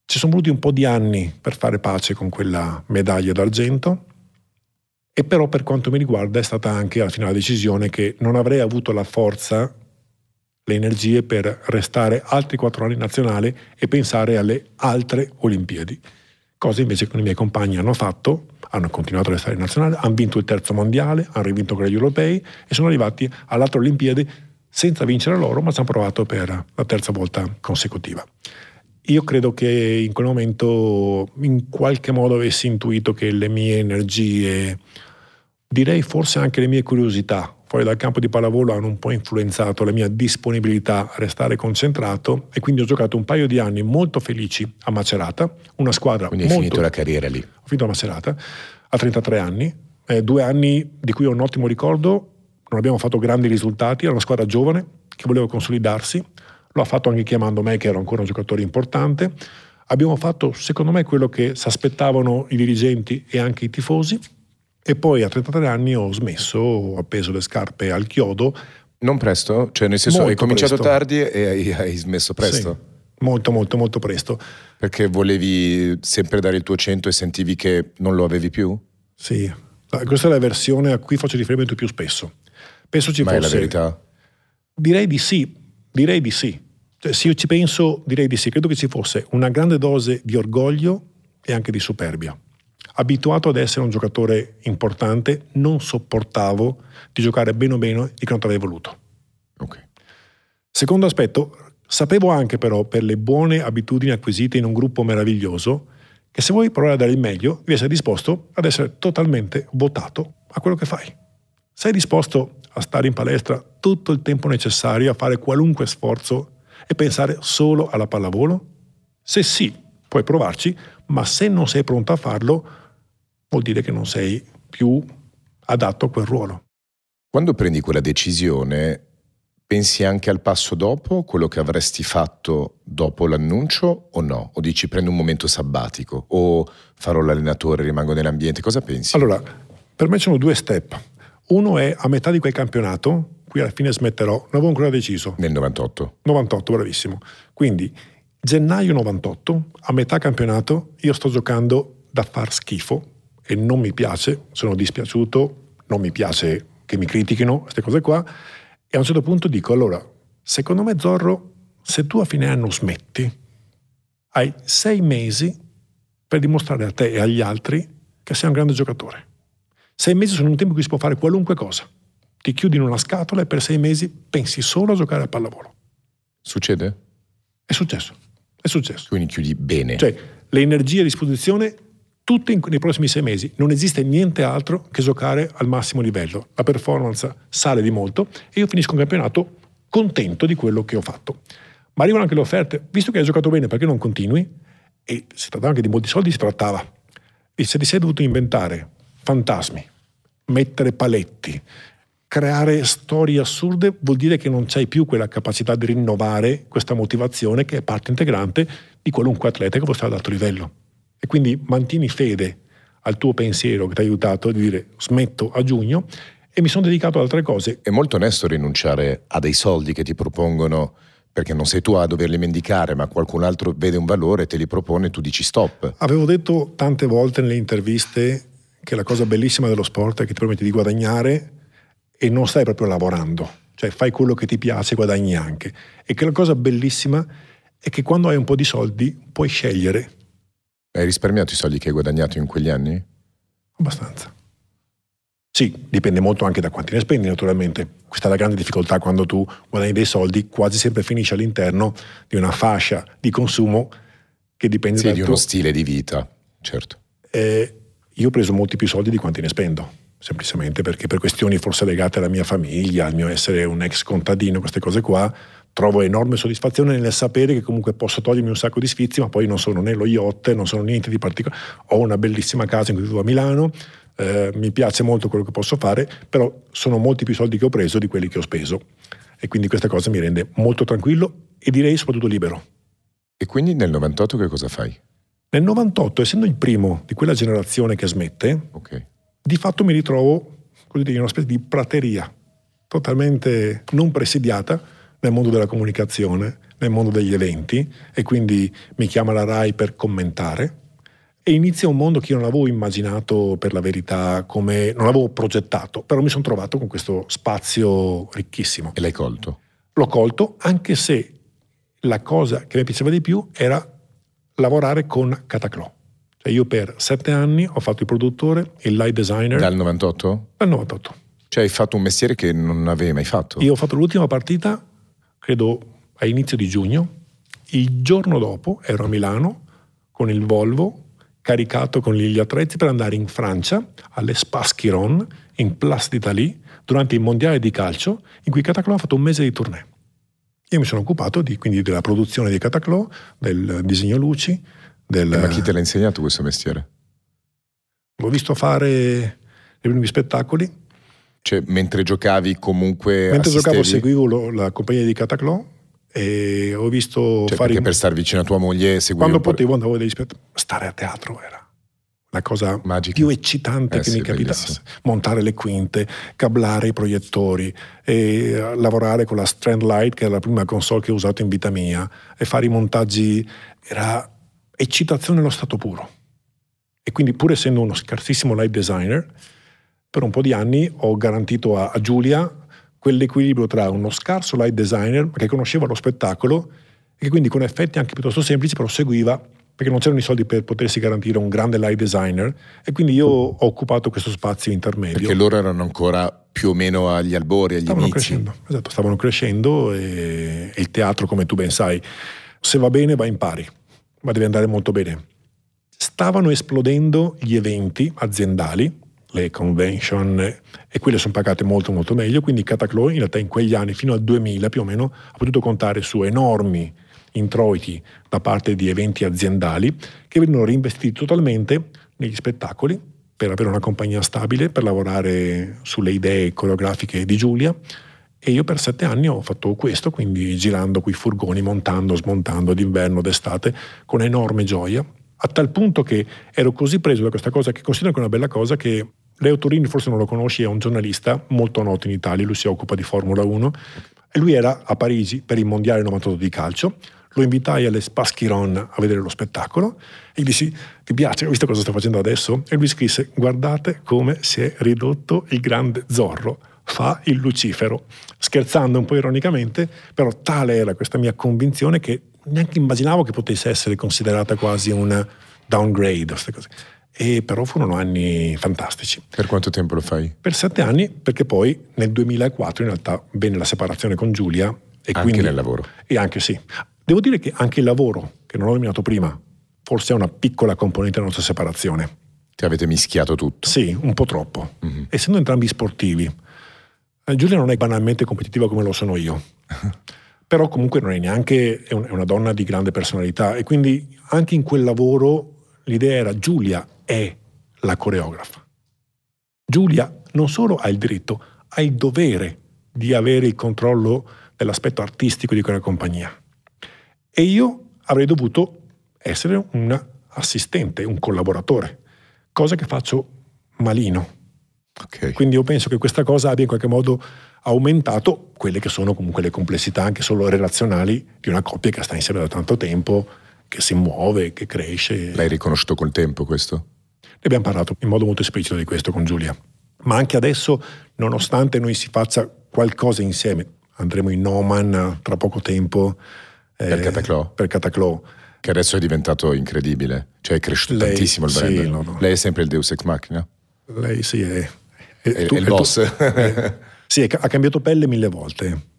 Ci sono voluti un po' di anni per fare pace con quella medaglia d'argento e però per quanto mi riguarda è stata anche la finale decisione che non avrei avuto la forza le energie per restare altri quattro anni in nazionale e pensare alle altre Olimpiadi. Cosa invece che i miei compagni hanno fatto, hanno continuato a restare in nazionale, hanno vinto il terzo mondiale, hanno rivinto gli europei e sono arrivati all'altra Olimpiade senza vincere loro, ma ci hanno provato per la terza volta consecutiva. Io credo che in quel momento in qualche modo avessi intuito che le mie energie, direi forse anche le mie curiosità poi dal campo di pallavolo hanno un po' influenzato la mia disponibilità a restare concentrato e quindi ho giocato un paio di anni molto felici a Macerata, una squadra quindi molto... hai finito la carriera lì? Ho finito a Macerata a 33 anni, eh, due anni di cui ho un ottimo ricordo, non abbiamo fatto grandi risultati, era una squadra giovane che voleva consolidarsi, lo ha fatto anche chiamando me che ero ancora un giocatore importante, abbiamo fatto secondo me quello che si aspettavano i dirigenti e anche i tifosi, e poi a 33 anni ho smesso, ho appeso le scarpe al chiodo. Non presto? Cioè nel senso molto hai cominciato presto. tardi e hai, hai smesso presto? Sì, molto molto molto presto. Perché volevi sempre dare il tuo 100 e sentivi che non lo avevi più? Sì, ah, questa è la versione a cui faccio riferimento più spesso. Penso ci Ma fosse... è la verità? Direi di sì, direi di sì. Cioè, se io ci penso, direi di sì. Credo che ci fosse una grande dose di orgoglio e anche di superbia abituato ad essere un giocatore importante, non sopportavo di giocare bene o meno di quanto avrei voluto. Okay. Secondo aspetto, sapevo anche però per le buone abitudini acquisite in un gruppo meraviglioso che se vuoi provare a dare il meglio devi essere disposto ad essere totalmente votato a quello che fai. Sei disposto a stare in palestra tutto il tempo necessario a fare qualunque sforzo e pensare solo alla pallavolo? Se sì, puoi provarci, ma se non sei pronto a farlo, vuol dire che non sei più adatto a quel ruolo. Quando prendi quella decisione, pensi anche al passo dopo, quello che avresti fatto dopo l'annuncio o no? O dici prendo un momento sabbatico o farò l'allenatore, rimango nell'ambiente, cosa pensi? Allora, per me ci sono due step. Uno è a metà di quel campionato, qui alla fine smetterò, non avevo ancora deciso. Nel 98. 98, bravissimo. Quindi gennaio 98, a metà campionato, io sto giocando da far schifo, e non mi piace, sono dispiaciuto, non mi piace che mi critichino, queste cose qua, e a un certo punto dico, allora, secondo me Zorro, se tu a fine anno smetti, hai sei mesi per dimostrare a te e agli altri che sei un grande giocatore. Sei mesi sono un tempo in cui si può fare qualunque cosa. Ti chiudi in una scatola e per sei mesi pensi solo a giocare a pallavolo. Succede? È successo. È successo. Quindi chiudi bene. Cioè, le energie a disposizione tutto nei prossimi sei mesi. Non esiste niente altro che giocare al massimo livello. La performance sale di molto e io finisco un campionato contento di quello che ho fatto. Ma arrivano anche le offerte, visto che hai giocato bene, perché non continui? E si trattava anche di molti soldi, si trattava. E se ti sei dovuto inventare fantasmi, mettere paletti, creare storie assurde, vuol dire che non c'hai più quella capacità di rinnovare questa motivazione che è parte integrante di qualunque atleta che può stare ad alto livello. E quindi mantieni fede al tuo pensiero che ti ha aiutato di dire smetto a giugno e mi sono dedicato ad altre cose. È molto onesto rinunciare a dei soldi che ti propongono perché non sei tu a doverli mendicare, ma qualcun altro vede un valore, te li propone e tu dici stop. Avevo detto tante volte nelle interviste che la cosa bellissima dello sport è che ti permette di guadagnare e non stai proprio lavorando, cioè fai quello che ti piace e guadagni anche. E che la cosa bellissima è che quando hai un po' di soldi puoi scegliere hai risparmiato i soldi che hai guadagnato in quegli anni? Abbastanza. Sì, dipende molto anche da quanti ne spendi naturalmente. Questa è la grande difficoltà quando tu guadagni dei soldi, quasi sempre finisci all'interno di una fascia di consumo che dipende sì, dal di uno stile di vita, certo. Eh, io ho preso molti più soldi di quanti ne spendo, semplicemente perché per questioni forse legate alla mia famiglia, al mio essere un ex contadino, queste cose qua, trovo enorme soddisfazione nel sapere che comunque posso togliermi un sacco di sfizi, ma poi non sono né lo yacht, non sono niente di particolare. Ho una bellissima casa in cui vivo a Milano, eh, mi piace molto quello che posso fare, però sono molti più soldi che ho preso di quelli che ho speso. E quindi questa cosa mi rende molto tranquillo e direi soprattutto libero. E quindi nel 98 che cosa fai? Nel 98, essendo il primo di quella generazione che smette, okay. di fatto mi ritrovo così dire, in una specie di prateria totalmente non presidiata nel mondo della comunicazione, nel mondo degli eventi e quindi mi chiama la RAI per commentare e inizia un mondo che io non avevo immaginato per la verità, come non avevo progettato, però mi sono trovato con questo spazio ricchissimo. E l'hai colto? L'ho colto anche se la cosa che mi piaceva di più era lavorare con Cataclò. Cioè io per sette anni ho fatto il produttore, il light designer. Dal 98? Dal 98. Cioè hai fatto un mestiere che non avevi mai fatto. Io ho fatto l'ultima partita credo a inizio di giugno, il giorno dopo ero a Milano con il Volvo caricato con gli attrezzi per andare in Francia, alle Spas-Chiron, in Place d'Italie, durante il mondiale di calcio, in cui Cataclò ha fatto un mese di tournée. Io mi sono occupato di, quindi della produzione di Cataclò, del disegno luci, del... Eh, ma chi te l'ha insegnato questo mestiere? L'ho visto fare nei primi spettacoli, cioè, mentre giocavi comunque... Mentre assistevi... giocavo seguivo lo, la compagnia di Cataclò e ho visto cioè, fare... per stare vicino a tua moglie seguivo... Quando potevo andavo a rispetto. Stare a teatro era la cosa Magica. più eccitante eh, che sì, mi capitasse. Bellissimo. Montare le quinte, cablare i proiettori, eh, lavorare con la Strand Light, che è la prima console che ho usato in vita mia, e fare i montaggi era eccitazione allo stato puro. E quindi, pur essendo uno scarsissimo light designer, per un po' di anni ho garantito a, a Giulia quell'equilibrio tra uno scarso light designer che conosceva lo spettacolo e che quindi con effetti anche piuttosto semplici però seguiva perché non c'erano i soldi per potersi garantire un grande light designer e quindi io ho occupato questo spazio intermedio. Perché loro erano ancora più o meno agli albori, agli stavano inizi. Crescendo, esatto, stavano crescendo e, il teatro, come tu ben sai, se va bene va in pari, ma deve andare molto bene. Stavano esplodendo gli eventi aziendali, le convention e quelle sono pagate molto molto meglio, quindi Cataclo in realtà in quegli anni fino al 2000 più o meno ha potuto contare su enormi introiti da parte di eventi aziendali che venivano reinvestiti totalmente negli spettacoli per avere una compagnia stabile, per lavorare sulle idee coreografiche di Giulia e io per sette anni ho fatto questo, quindi girando quei furgoni, montando, smontando d'inverno, d'estate, con enorme gioia, a tal punto che ero così preso da questa cosa che considero anche una bella cosa che Leo Turini forse non lo conosci, è un giornalista molto noto in Italia, lui si occupa di Formula 1 e lui era a Parigi per il Mondiale 98 di calcio, lo invitai alle Spaschiron a vedere lo spettacolo e gli dissi ti piace, hai visto cosa sto facendo adesso? E lui scrisse guardate come si è ridotto il grande Zorro, fa il Lucifero, scherzando un po' ironicamente, però tale era questa mia convinzione che neanche immaginavo che potesse essere considerata quasi un downgrade. Queste cose. E però furono anni fantastici. Per quanto tempo lo fai? Per sette anni, perché poi nel 2004 in realtà venne la separazione con Giulia. E anche quindi, nel lavoro? E anche sì. Devo dire che anche il lavoro, che non ho nominato prima, forse è una piccola componente della nostra separazione. Ti avete mischiato tutto? Sì, un po' troppo. Mm-hmm. Essendo entrambi sportivi, eh, Giulia non è banalmente competitiva come lo sono io. [LAUGHS] però comunque non è neanche è una donna di grande personalità e quindi anche in quel lavoro l'idea era Giulia è la coreografa. Giulia non solo ha il diritto, ha il dovere di avere il controllo dell'aspetto artistico di quella compagnia. E io avrei dovuto essere un assistente, un collaboratore, cosa che faccio malino. Okay. Quindi io penso che questa cosa abbia in qualche modo aumentato quelle che sono comunque le complessità anche solo relazionali di una coppia che sta insieme da tanto tempo che si muove, che cresce. L'hai riconosciuto col tempo questo? Ne abbiamo parlato in modo molto esplicito di questo con Giulia. Ma anche adesso, nonostante noi si faccia qualcosa insieme, andremo in Oman tra poco tempo. Eh, per Cataclò? Per Cataclò. Che adesso è diventato incredibile, cioè è cresciuto Lei, tantissimo il brand. Sì, no, no. Lei è sempre il Deus Ex Machina? Lei sì, è, è, è, tu, è il boss. Tu, [LAUGHS] sì, ha cambiato pelle mille volte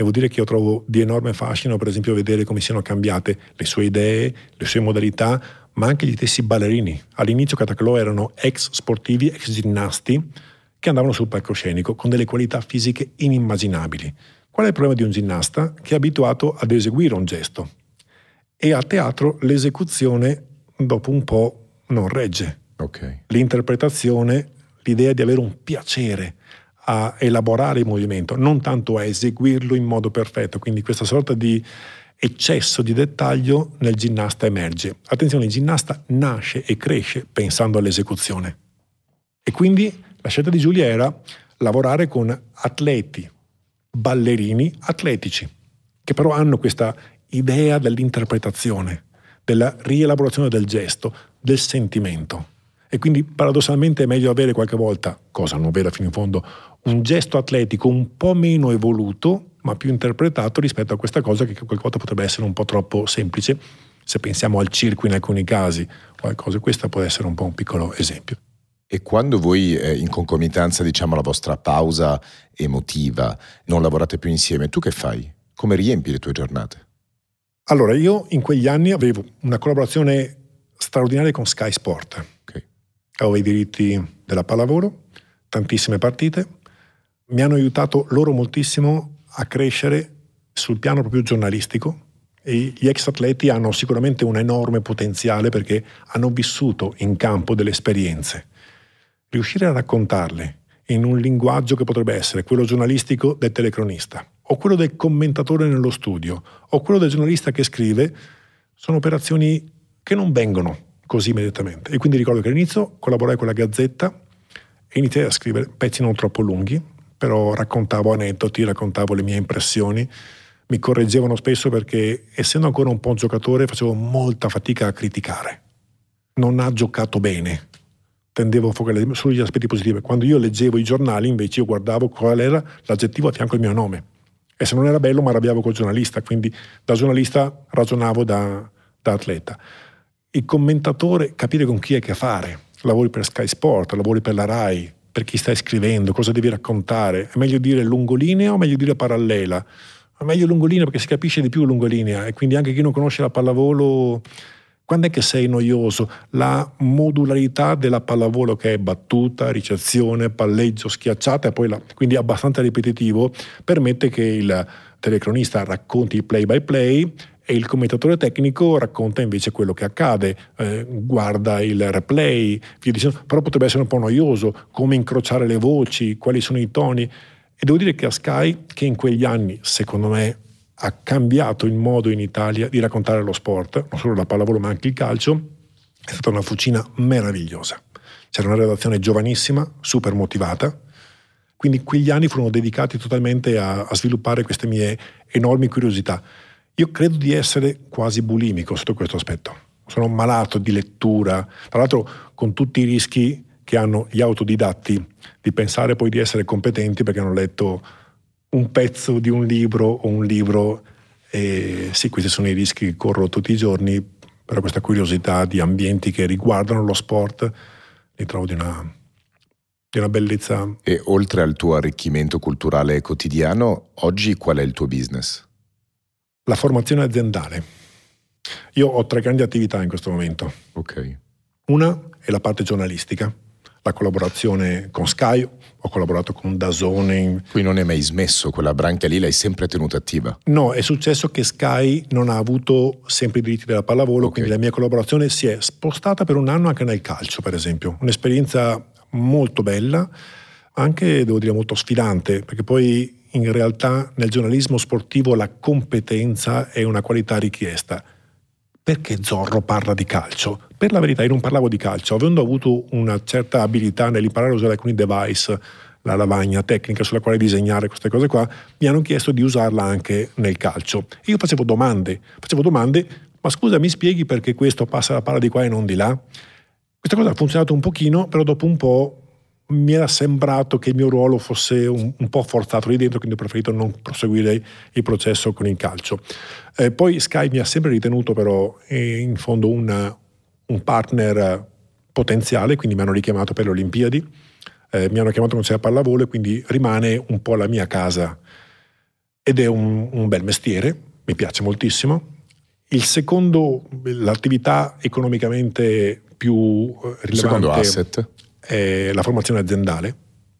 Devo dire che io trovo di enorme fascino, per esempio, vedere come siano cambiate le sue idee, le sue modalità, ma anche gli stessi ballerini. All'inizio Cataclò erano ex sportivi, ex ginnasti, che andavano sul palcoscenico con delle qualità fisiche inimmaginabili. Qual è il problema di un ginnasta che è abituato ad eseguire un gesto? E a teatro l'esecuzione dopo un po' non regge. Okay. L'interpretazione, l'idea di avere un piacere a elaborare il movimento, non tanto a eseguirlo in modo perfetto, quindi questa sorta di eccesso di dettaglio nel ginnasta emerge. Attenzione, il ginnasta nasce e cresce pensando all'esecuzione. E quindi la scelta di Giulia era lavorare con atleti, ballerini atletici, che però hanno questa idea dell'interpretazione, della rielaborazione del gesto, del sentimento. E quindi paradossalmente è meglio avere qualche volta, cosa non vera fino in fondo, un gesto atletico un po' meno evoluto, ma più interpretato rispetto a questa cosa che qualche volta potrebbe essere un po' troppo semplice, se pensiamo al circo in alcuni casi o questo può essere un po' un piccolo esempio. E quando voi, eh, in concomitanza, diciamo, alla vostra pausa emotiva, non lavorate più insieme, tu che fai? Come riempi le tue giornate? Allora, io in quegli anni avevo una collaborazione straordinaria con Sky Sport. Okay. Avevo i diritti della pallavolo, tantissime partite, mi hanno aiutato loro moltissimo a crescere sul piano proprio giornalistico. E gli ex atleti hanno sicuramente un enorme potenziale perché hanno vissuto in campo delle esperienze. Riuscire a raccontarle in un linguaggio che potrebbe essere quello giornalistico del telecronista, o quello del commentatore nello studio, o quello del giornalista che scrive, sono operazioni che non vengono così immediatamente. E quindi ricordo che all'inizio collaborai con la Gazzetta e iniziai a scrivere pezzi non troppo lunghi, però raccontavo aneddoti, raccontavo le mie impressioni. Mi correggevano spesso perché, essendo ancora un po' un giocatore, facevo molta fatica a criticare. Non ha giocato bene. Tendevo a focalizzare sugli aspetti positivi. Quando io leggevo i giornali, invece, io guardavo qual era l'aggettivo a fianco al mio nome. E se non era bello, mi arrabbiavo col giornalista. Quindi, da giornalista, ragionavo da, da atleta. Il commentatore, capire con chi è che fare. Lavori per Sky Sport, lavori per la Rai, per chi stai scrivendo, cosa devi raccontare. È meglio dire lungolinea o meglio dire parallela? È meglio lungolinea perché si capisce di più lungolinea e quindi anche chi non conosce la pallavolo... Quando è che sei noioso? La modularità della pallavolo che è battuta, ricezione, palleggio, schiacciata e poi la, quindi abbastanza ripetitivo permette che il telecronista racconti play by play e il commentatore tecnico racconta invece quello che accade, eh, guarda il replay, via dicendo, però potrebbe essere un po' noioso come incrociare le voci, quali sono i toni. E devo dire che a Sky, che in quegli anni, secondo me, ha cambiato il modo in Italia di raccontare lo sport, non solo la pallavolo ma anche il calcio, è stata una fucina meravigliosa. C'era una redazione giovanissima, super motivata, quindi quegli anni furono dedicati totalmente a, a sviluppare queste mie enormi curiosità. Io credo di essere quasi bulimico sotto questo aspetto. Sono malato di lettura, tra l'altro con tutti i rischi che hanno gli autodidatti di pensare poi di essere competenti perché hanno letto un pezzo di un libro o un libro. E sì, questi sono i rischi che corro tutti i giorni, però questa curiosità di ambienti che riguardano lo sport li trovo di una di una bellezza. E oltre al tuo arricchimento culturale quotidiano, oggi qual è il tuo business? la formazione aziendale. Io ho tre grandi attività in questo momento. Okay. Una è la parte giornalistica, la collaborazione con Sky, ho collaborato con Dazone. Qui non è mai smesso, quella branca lì l'hai sempre tenuta attiva. No, è successo che Sky non ha avuto sempre i diritti della pallavolo, okay. quindi la mia collaborazione si è spostata per un anno anche nel calcio, per esempio. Un'esperienza molto bella, anche devo dire molto sfidante, perché poi in realtà nel giornalismo sportivo la competenza è una qualità richiesta. Perché Zorro parla di calcio? Per la verità io non parlavo di calcio, avendo avuto una certa abilità nell'imparare a usare alcuni device, la lavagna tecnica sulla quale disegnare queste cose qua, mi hanno chiesto di usarla anche nel calcio. E io facevo domande, facevo domande, ma scusa mi spieghi perché questo passa la palla di qua e non di là? Questa cosa ha funzionato un pochino, però dopo un po' mi era sembrato che il mio ruolo fosse un, un, po' forzato lì dentro, quindi ho preferito non proseguire il processo con il calcio. Eh, poi Sky mi ha sempre ritenuto però eh, in fondo una, un partner potenziale, quindi mi hanno richiamato per le Olimpiadi, eh, mi hanno chiamato con sé a pallavolo e quindi rimane un po' la mia casa. Ed è un, un bel mestiere, mi piace moltissimo. Il secondo, l'attività economicamente più rilevante. Eh, il Secondo asset è la formazione aziendale,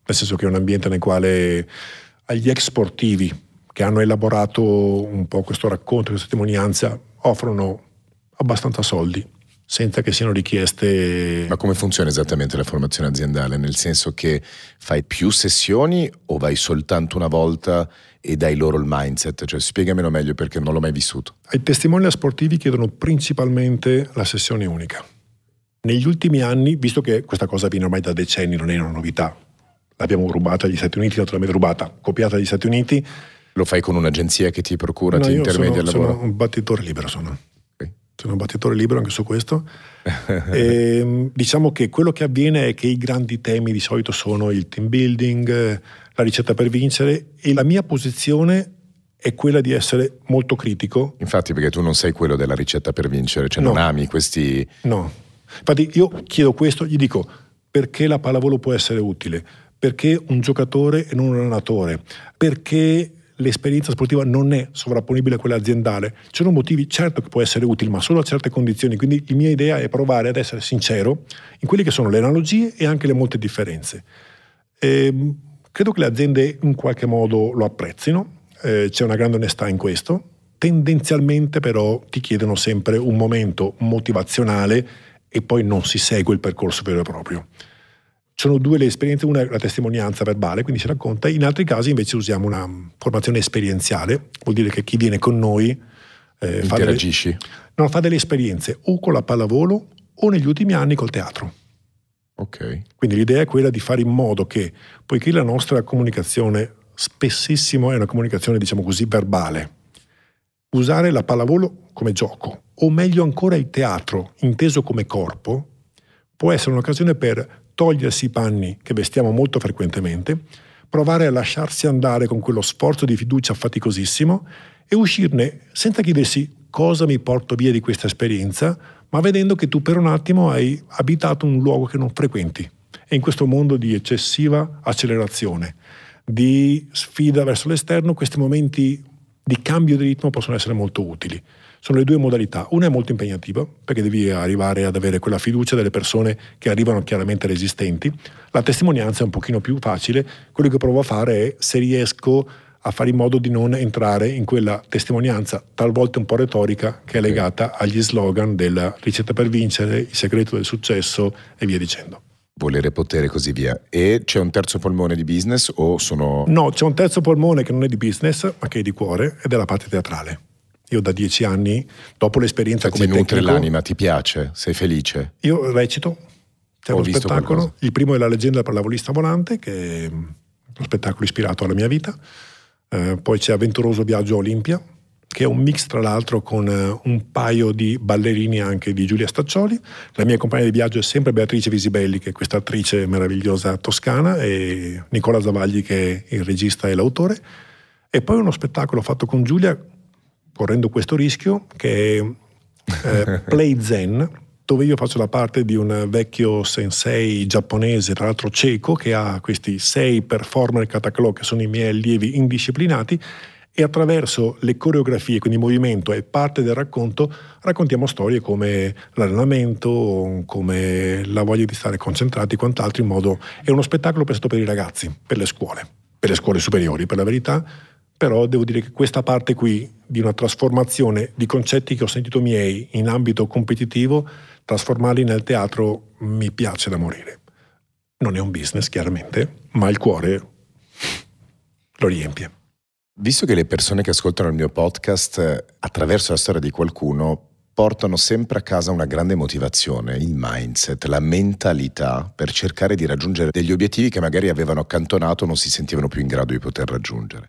nel senso che è un ambiente nel quale agli ex sportivi che hanno elaborato un po' questo racconto, questa testimonianza, offrono abbastanza soldi senza che siano richieste. Ma come funziona esattamente la formazione aziendale? Nel senso che fai più sessioni o vai soltanto una volta e dai loro il mindset? Cioè, spiegamelo meglio perché non l'ho mai vissuto. I testimonial sportivi chiedono principalmente la sessione unica negli ultimi anni, visto che questa cosa viene ormai da decenni, non è una novità, l'abbiamo rubata agli Stati Uniti, naturalmente rubata, copiata agli Stati Uniti. Lo fai con un'agenzia che ti procura, no, ti intermedia il lavoro? Sono un battitore libero, sono. Okay. Sono un battitore libero anche su questo. [LAUGHS] e, ehm, diciamo che quello che avviene è che i grandi temi di solito sono il team building, la ricetta per vincere e la mia posizione è quella di essere molto critico. Infatti perché tu non sei quello della ricetta per vincere, cioè no. non ami questi... No Infatti io chiedo questo, gli dico perché la pallavolo può essere utile, perché un giocatore e non un allenatore, perché l'esperienza sportiva non è sovrapponibile a quella aziendale. Ci sono motivi, certo che può essere utile, ma solo a certe condizioni. Quindi la mia idea è provare ad essere sincero in quelle che sono le analogie e anche le molte differenze. E, ehm, credo che le aziende in qualche modo lo apprezzino, eh, c'è una grande onestà in questo. Tendenzialmente però ti chiedono sempre un momento motivazionale e poi non si segue il percorso vero e proprio. Sono due le esperienze, una è la testimonianza verbale, quindi si racconta, in altri casi invece usiamo una formazione esperienziale, vuol dire che chi viene con noi eh, fa, delle, no, fa delle esperienze o con la pallavolo o negli ultimi anni col teatro. Okay. Quindi l'idea è quella di fare in modo che, poiché la nostra comunicazione spessissimo è una comunicazione, diciamo così, verbale, usare la pallavolo come gioco, o meglio ancora il teatro, inteso come corpo, può essere un'occasione per togliersi i panni che vestiamo molto frequentemente, provare a lasciarsi andare con quello sforzo di fiducia faticosissimo e uscirne senza chiedersi cosa mi porto via di questa esperienza, ma vedendo che tu per un attimo hai abitato un luogo che non frequenti. E in questo mondo di eccessiva accelerazione, di sfida verso l'esterno, questi momenti di cambio di ritmo possono essere molto utili. Sono le due modalità. Una è molto impegnativa, perché devi arrivare ad avere quella fiducia delle persone che arrivano chiaramente resistenti. La testimonianza è un pochino più facile. Quello che provo a fare è se riesco a fare in modo di non entrare in quella testimonianza talvolta un po' retorica che è legata agli slogan della ricetta per vincere, il segreto del successo e via dicendo volere potere e così via. E c'è un terzo polmone di business o sono... No, c'è un terzo polmone che non è di business, ma che è di cuore ed è la parte teatrale. Io da dieci anni, dopo l'esperienza cioè, come ti tecnico... Ti l'anima, ti piace, sei felice? Io recito, c'è Ho uno spettacolo, qualcosa. il primo è La leggenda per la volista volante, che è uno spettacolo ispirato alla mia vita, eh, poi c'è Avventuroso viaggio Olimpia, che è un mix tra l'altro con eh, un paio di ballerini anche di Giulia Staccioli. La mia compagna di viaggio è sempre Beatrice Visibelli, che è questa attrice meravigliosa toscana, e Nicola Zavagli, che è il regista e l'autore. E poi uno spettacolo fatto con Giulia correndo questo rischio che è eh, [LAUGHS] Play Zen, dove io faccio la parte di un vecchio sensei giapponese, tra l'altro cieco, che ha questi sei performer kataklo che sono i miei allievi indisciplinati e attraverso le coreografie, quindi il movimento è parte del racconto, raccontiamo storie come l'allenamento, come la voglia di stare concentrati e quant'altro in modo... È uno spettacolo pensato per i ragazzi, per le scuole, per le scuole superiori per la verità, però devo dire che questa parte qui di una trasformazione di concetti che ho sentito miei in ambito competitivo, trasformarli nel teatro mi piace da morire. Non è un business chiaramente, ma il cuore lo riempie. Visto che le persone che ascoltano il mio podcast eh, attraverso la storia di qualcuno portano sempre a casa una grande motivazione, il mindset, la mentalità per cercare di raggiungere degli obiettivi che magari avevano accantonato o non si sentivano più in grado di poter raggiungere.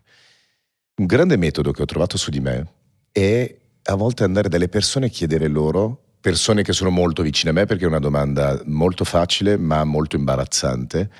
Un grande metodo che ho trovato su di me è a volte andare dalle persone e chiedere loro, persone che sono molto vicine a me perché è una domanda molto facile ma molto imbarazzante,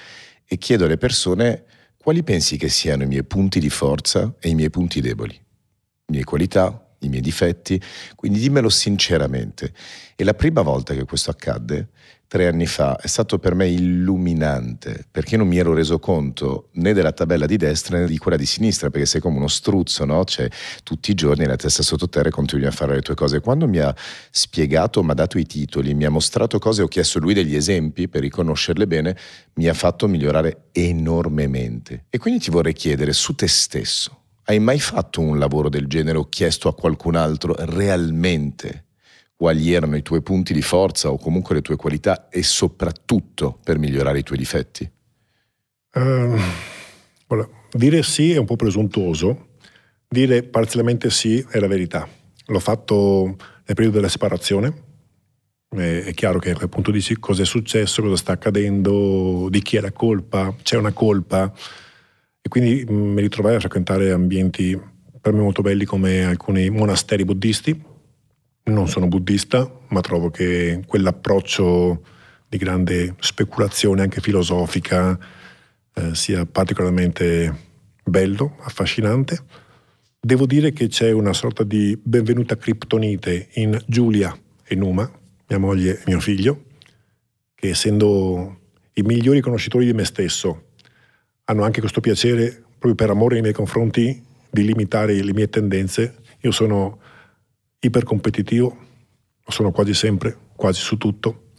e chiedo alle persone quali pensi che siano i miei punti di forza e i miei punti deboli, le mie qualità, i miei difetti, quindi dimmelo sinceramente. E la prima volta che questo accadde tre anni fa è stato per me illuminante perché non mi ero reso conto né della tabella di destra né di quella di sinistra perché sei come uno struzzo, no? Cioè tutti i giorni la testa sottoterra e continui a fare le tue cose. Quando mi ha spiegato, mi ha dato i titoli, mi ha mostrato cose, ho chiesto lui degli esempi per riconoscerle bene, mi ha fatto migliorare enormemente. E quindi ti vorrei chiedere su te stesso, hai mai fatto un lavoro del genere o chiesto a qualcun altro realmente? quali erano i tuoi punti di forza o comunque le tue qualità e soprattutto per migliorare i tuoi difetti? Ehm, uh, allora, dire sì è un po' presuntuoso, dire parzialmente sì è la verità. L'ho fatto nel periodo della separazione, è chiaro che a quel punto dici cosa è successo, cosa sta accadendo, di chi è la colpa, c'è una colpa. E quindi mi ritrovai a frequentare ambienti per me molto belli come alcuni monasteri buddisti, non sono buddista, ma trovo che quell'approccio di grande speculazione anche filosofica eh, sia particolarmente bello, affascinante. Devo dire che c'è una sorta di benvenuta criptonite in Giulia e Numa, mia moglie e mio figlio, che essendo i migliori conoscitori di me stesso, hanno anche questo piacere, proprio per amore nei miei confronti, di limitare le mie tendenze. Io sono ipercompetitivo, lo sono quasi sempre, quasi su tutto.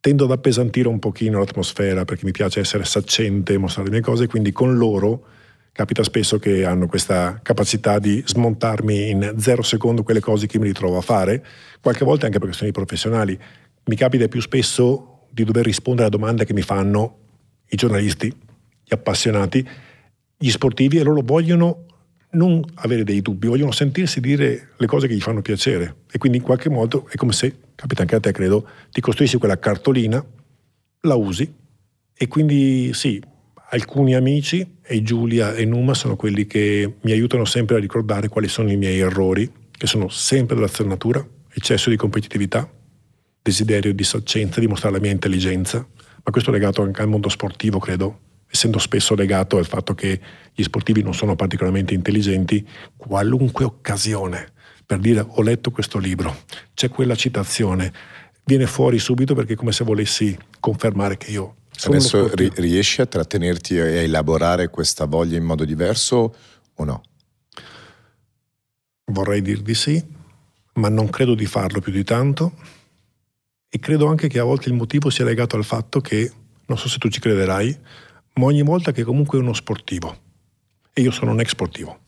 Tendo ad appesantire un pochino l'atmosfera perché mi piace essere saccente e mostrare le mie cose, quindi con loro capita spesso che hanno questa capacità di smontarmi in zero secondo quelle cose che mi ritrovo a fare, qualche volta anche per questioni professionali. Mi capita più spesso di dover rispondere a domande che mi fanno i giornalisti, gli appassionati, gli sportivi e loro vogliono non avere dei dubbi, vogliono sentirsi dire le cose che gli fanno piacere e quindi in qualche modo è come se, capita anche a te credo, ti costruissi quella cartolina, la usi e quindi sì, alcuni amici e Giulia e Numa sono quelli che mi aiutano sempre a ricordare quali sono i miei errori, che sono sempre della zernatura, eccesso di competitività, desiderio di saccenza, di mostrare la mia intelligenza, ma questo è legato anche al mondo sportivo credo, essendo spesso legato al fatto che gli sportivi non sono particolarmente intelligenti, qualunque occasione per dire ho letto questo libro, c'è quella citazione, viene fuori subito perché è come se volessi confermare che io sono Adesso riesci a trattenerti e a elaborare questa voglia in modo diverso o no? Vorrei dir di sì, ma non credo di farlo più di tanto e credo anche che a volte il motivo sia legato al fatto che, non so se tu ci crederai, ma ogni volta che comunque uno sportivo, e io sono un ex sportivo,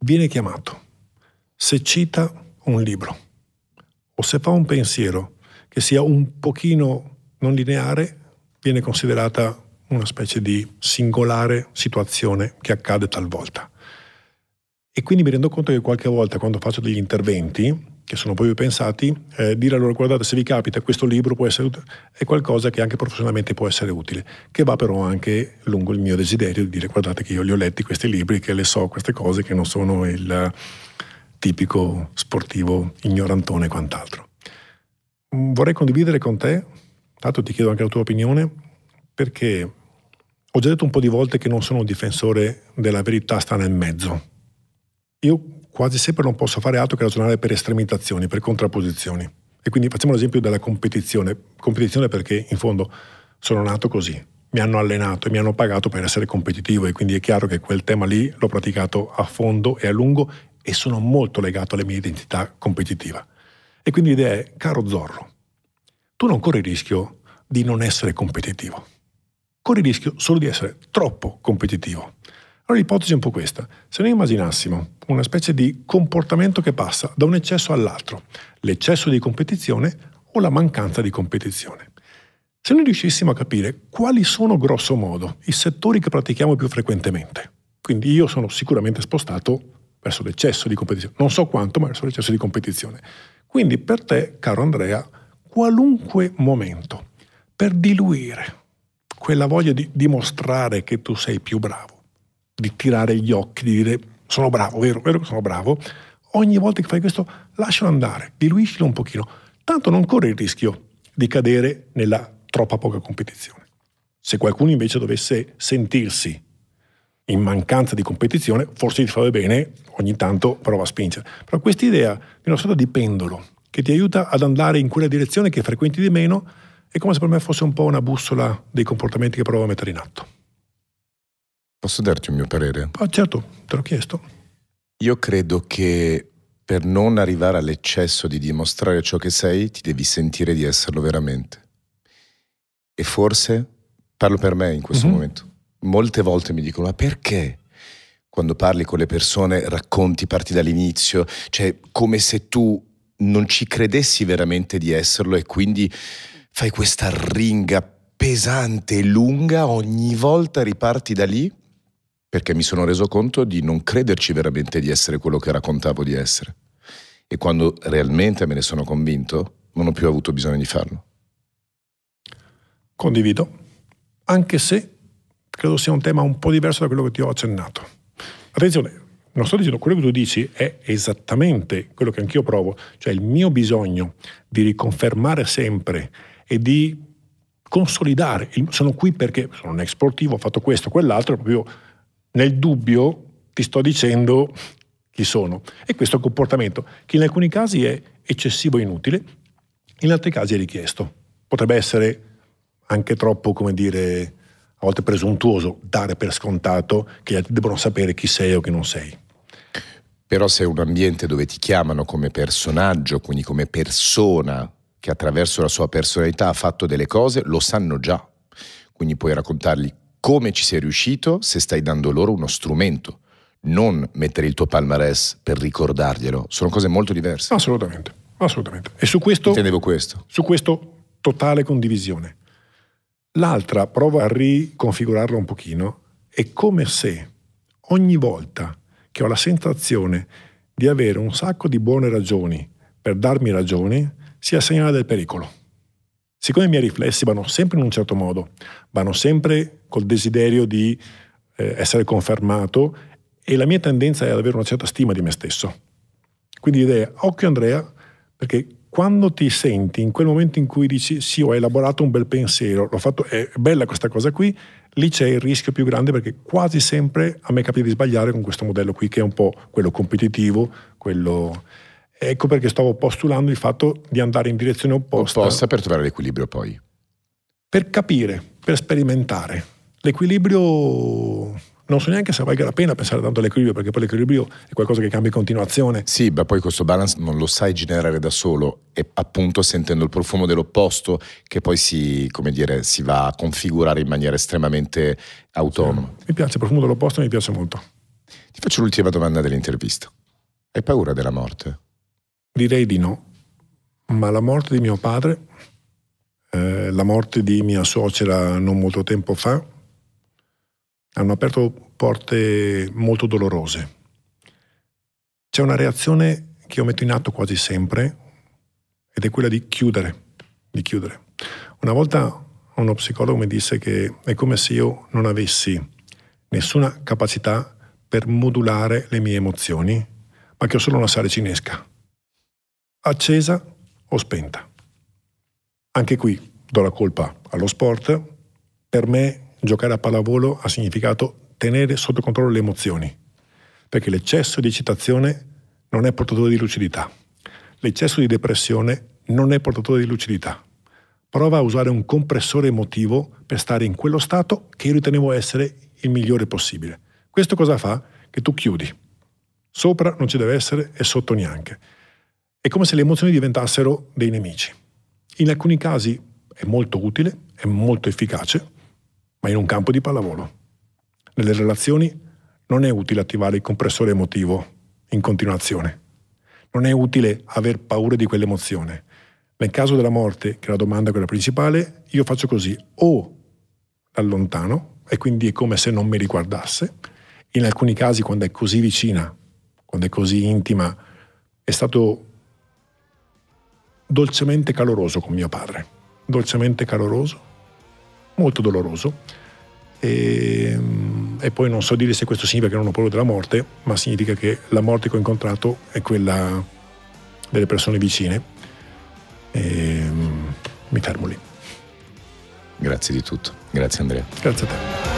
viene chiamato, se cita un libro o se fa un pensiero che sia un pochino non lineare, viene considerata una specie di singolare situazione che accade talvolta. E quindi mi rendo conto che qualche volta quando faccio degli interventi, che sono poi pensati, eh, dire loro guardate se vi capita questo libro può essere è qualcosa che anche professionalmente può essere utile, che va però anche lungo il mio desiderio di dire guardate che io li ho letti questi libri, che le so queste cose, che non sono il tipico sportivo ignorantone e quant'altro. Mm, vorrei condividere con te, tanto ti chiedo anche la tua opinione, perché ho già detto un po' di volte che non sono un difensore della verità sta nel mezzo. Io quasi sempre non posso fare altro che ragionare per estremitazzioni, per contrapposizioni. E quindi facciamo l'esempio della competizione. Competizione perché in fondo sono nato così, mi hanno allenato e mi hanno pagato per essere competitivo e quindi è chiaro che quel tema lì l'ho praticato a fondo e a lungo e sono molto legato alla mia identità competitiva. E quindi l'idea è, caro Zorro, tu non corri il rischio di non essere competitivo, corri il rischio solo di essere troppo competitivo. Allora l'ipotesi è un po' questa. Se noi immaginassimo una specie di comportamento che passa da un eccesso all'altro, l'eccesso di competizione o la mancanza di competizione. Se noi riuscissimo a capire quali sono grosso modo i settori che pratichiamo più frequentemente, quindi io sono sicuramente spostato verso l'eccesso di competizione, non so quanto, ma verso l'eccesso di competizione. Quindi per te, caro Andrea, qualunque momento per diluire quella voglia di dimostrare che tu sei più bravo, di tirare gli occhi, di dire sono bravo, vero, vero sono bravo, ogni volta che fai questo lascialo andare, diluiscilo un pochino, tanto non corre il rischio di cadere nella troppa poca competizione. Se qualcuno invece dovesse sentirsi in mancanza di competizione, forse ti fa bene, ogni tanto prova a spingere. Però questa idea di una sorta di pendolo che ti aiuta ad andare in quella direzione che frequenti di meno è come se per me fosse un po' una bussola dei comportamenti che provo a mettere in atto. Posso darti un mio parere? Ah, certo, te l'ho chiesto. Io credo che per non arrivare all'eccesso di dimostrare ciò che sei, ti devi sentire di esserlo veramente. E forse, parlo per me in questo mm-hmm. momento, molte volte mi dicono, ma perché? Quando parli con le persone, racconti, parti dall'inizio, cioè come se tu non ci credessi veramente di esserlo e quindi fai questa ringa pesante e lunga, ogni volta riparti da lì perché mi sono reso conto di non crederci veramente di essere quello che raccontavo di essere. E quando realmente me ne sono convinto, non ho più avuto bisogno di farlo. Condivido, anche se credo sia un tema un po' diverso da quello che ti ho accennato. Attenzione, non sto dicendo quello che tu dici è esattamente quello che anch'io provo, cioè il mio bisogno di riconfermare sempre e di consolidare, sono qui perché sono un ex sportivo, ho fatto questo, quell'altro, proprio nel dubbio ti sto dicendo chi sono. E questo comportamento, che in alcuni casi è eccessivo e inutile, in altri casi è richiesto. Potrebbe essere anche troppo, come dire, a volte presuntuoso dare per scontato che gli altri debbano sapere chi sei o chi non sei. Però se è un ambiente dove ti chiamano come personaggio, quindi come persona che attraverso la sua personalità ha fatto delle cose, lo sanno già. Quindi puoi raccontargli come ci sei riuscito se stai dando loro uno strumento. Non mettere il tuo palmarès per ricordarglielo, sono cose molto diverse. Assolutamente, assolutamente. E su questo... Intendevo questo. Su questo totale condivisione. L'altra, prova a riconfigurarla un pochino, è come se ogni volta che ho la sensazione di avere un sacco di buone ragioni per darmi ragioni, sia segnale del pericolo. Siccome i miei riflessi vanno sempre in un certo modo, vanno sempre col desiderio di eh, essere confermato e la mia tendenza è ad avere una certa stima di me stesso. Quindi l'idea, occhio Andrea, perché quando ti senti in quel momento in cui dici sì, ho elaborato un bel pensiero, l'ho fatto, è bella questa cosa qui, lì c'è il rischio più grande perché quasi sempre a me capita di sbagliare con questo modello qui che è un po' quello competitivo, quello... Ecco perché stavo postulando il fatto di andare in direzione opposta. Opposta per trovare l'equilibrio poi. Per capire, per sperimentare. L'equilibrio non so neanche se valga la pena pensare tanto all'equilibrio, perché poi l'equilibrio è qualcosa che cambia in continuazione. Sì, ma poi questo balance non lo sai generare da solo, e appunto sentendo il profumo dell'opposto che poi si, come dire, si va a configurare in maniera estremamente autonoma. Sì. Mi piace il profumo dell'opposto, mi piace molto. Ti faccio l'ultima domanda dell'intervista. Hai paura della morte? Direi di no, ma la morte di mio padre, eh, la morte di mia suocera non molto tempo fa, hanno aperto porte molto dolorose. C'è una reazione che io metto in atto quasi sempre ed è quella di chiudere, di chiudere. Una volta uno psicologo mi disse che è come se io non avessi nessuna capacità per modulare le mie emozioni, ma che ho solo una sale cinesca, accesa o spenta. Anche qui do la colpa allo sport, per me giocare a pallavolo ha significato tenere sotto controllo le emozioni, perché l'eccesso di eccitazione non è portatore di lucidità, l'eccesso di depressione non è portatore di lucidità. Prova a usare un compressore emotivo per stare in quello stato che io ritenevo essere il migliore possibile. Questo cosa fa? Che tu chiudi. Sopra non ci deve essere e sotto neanche. È come se le emozioni diventassero dei nemici. In alcuni casi è molto utile, è molto efficace, ma in un campo di pallavolo. Nelle relazioni non è utile attivare il compressore emotivo in continuazione. Non è utile aver paura di quell'emozione. Nel caso della morte, che è la domanda quella principale, io faccio così, o l'allontano e quindi è come se non mi riguardasse, in alcuni casi quando è così vicina, quando è così intima, è stato dolcemente caloroso con mio padre, dolcemente caloroso, molto doloroso, e, ehm, e poi non so dire se questo significa che non ho paura della morte, ma significa che la morte che ho incontrato è quella delle persone vicine. E, ehm, mi fermo lì. Grazie di tutto. Grazie Andrea. Grazie a te.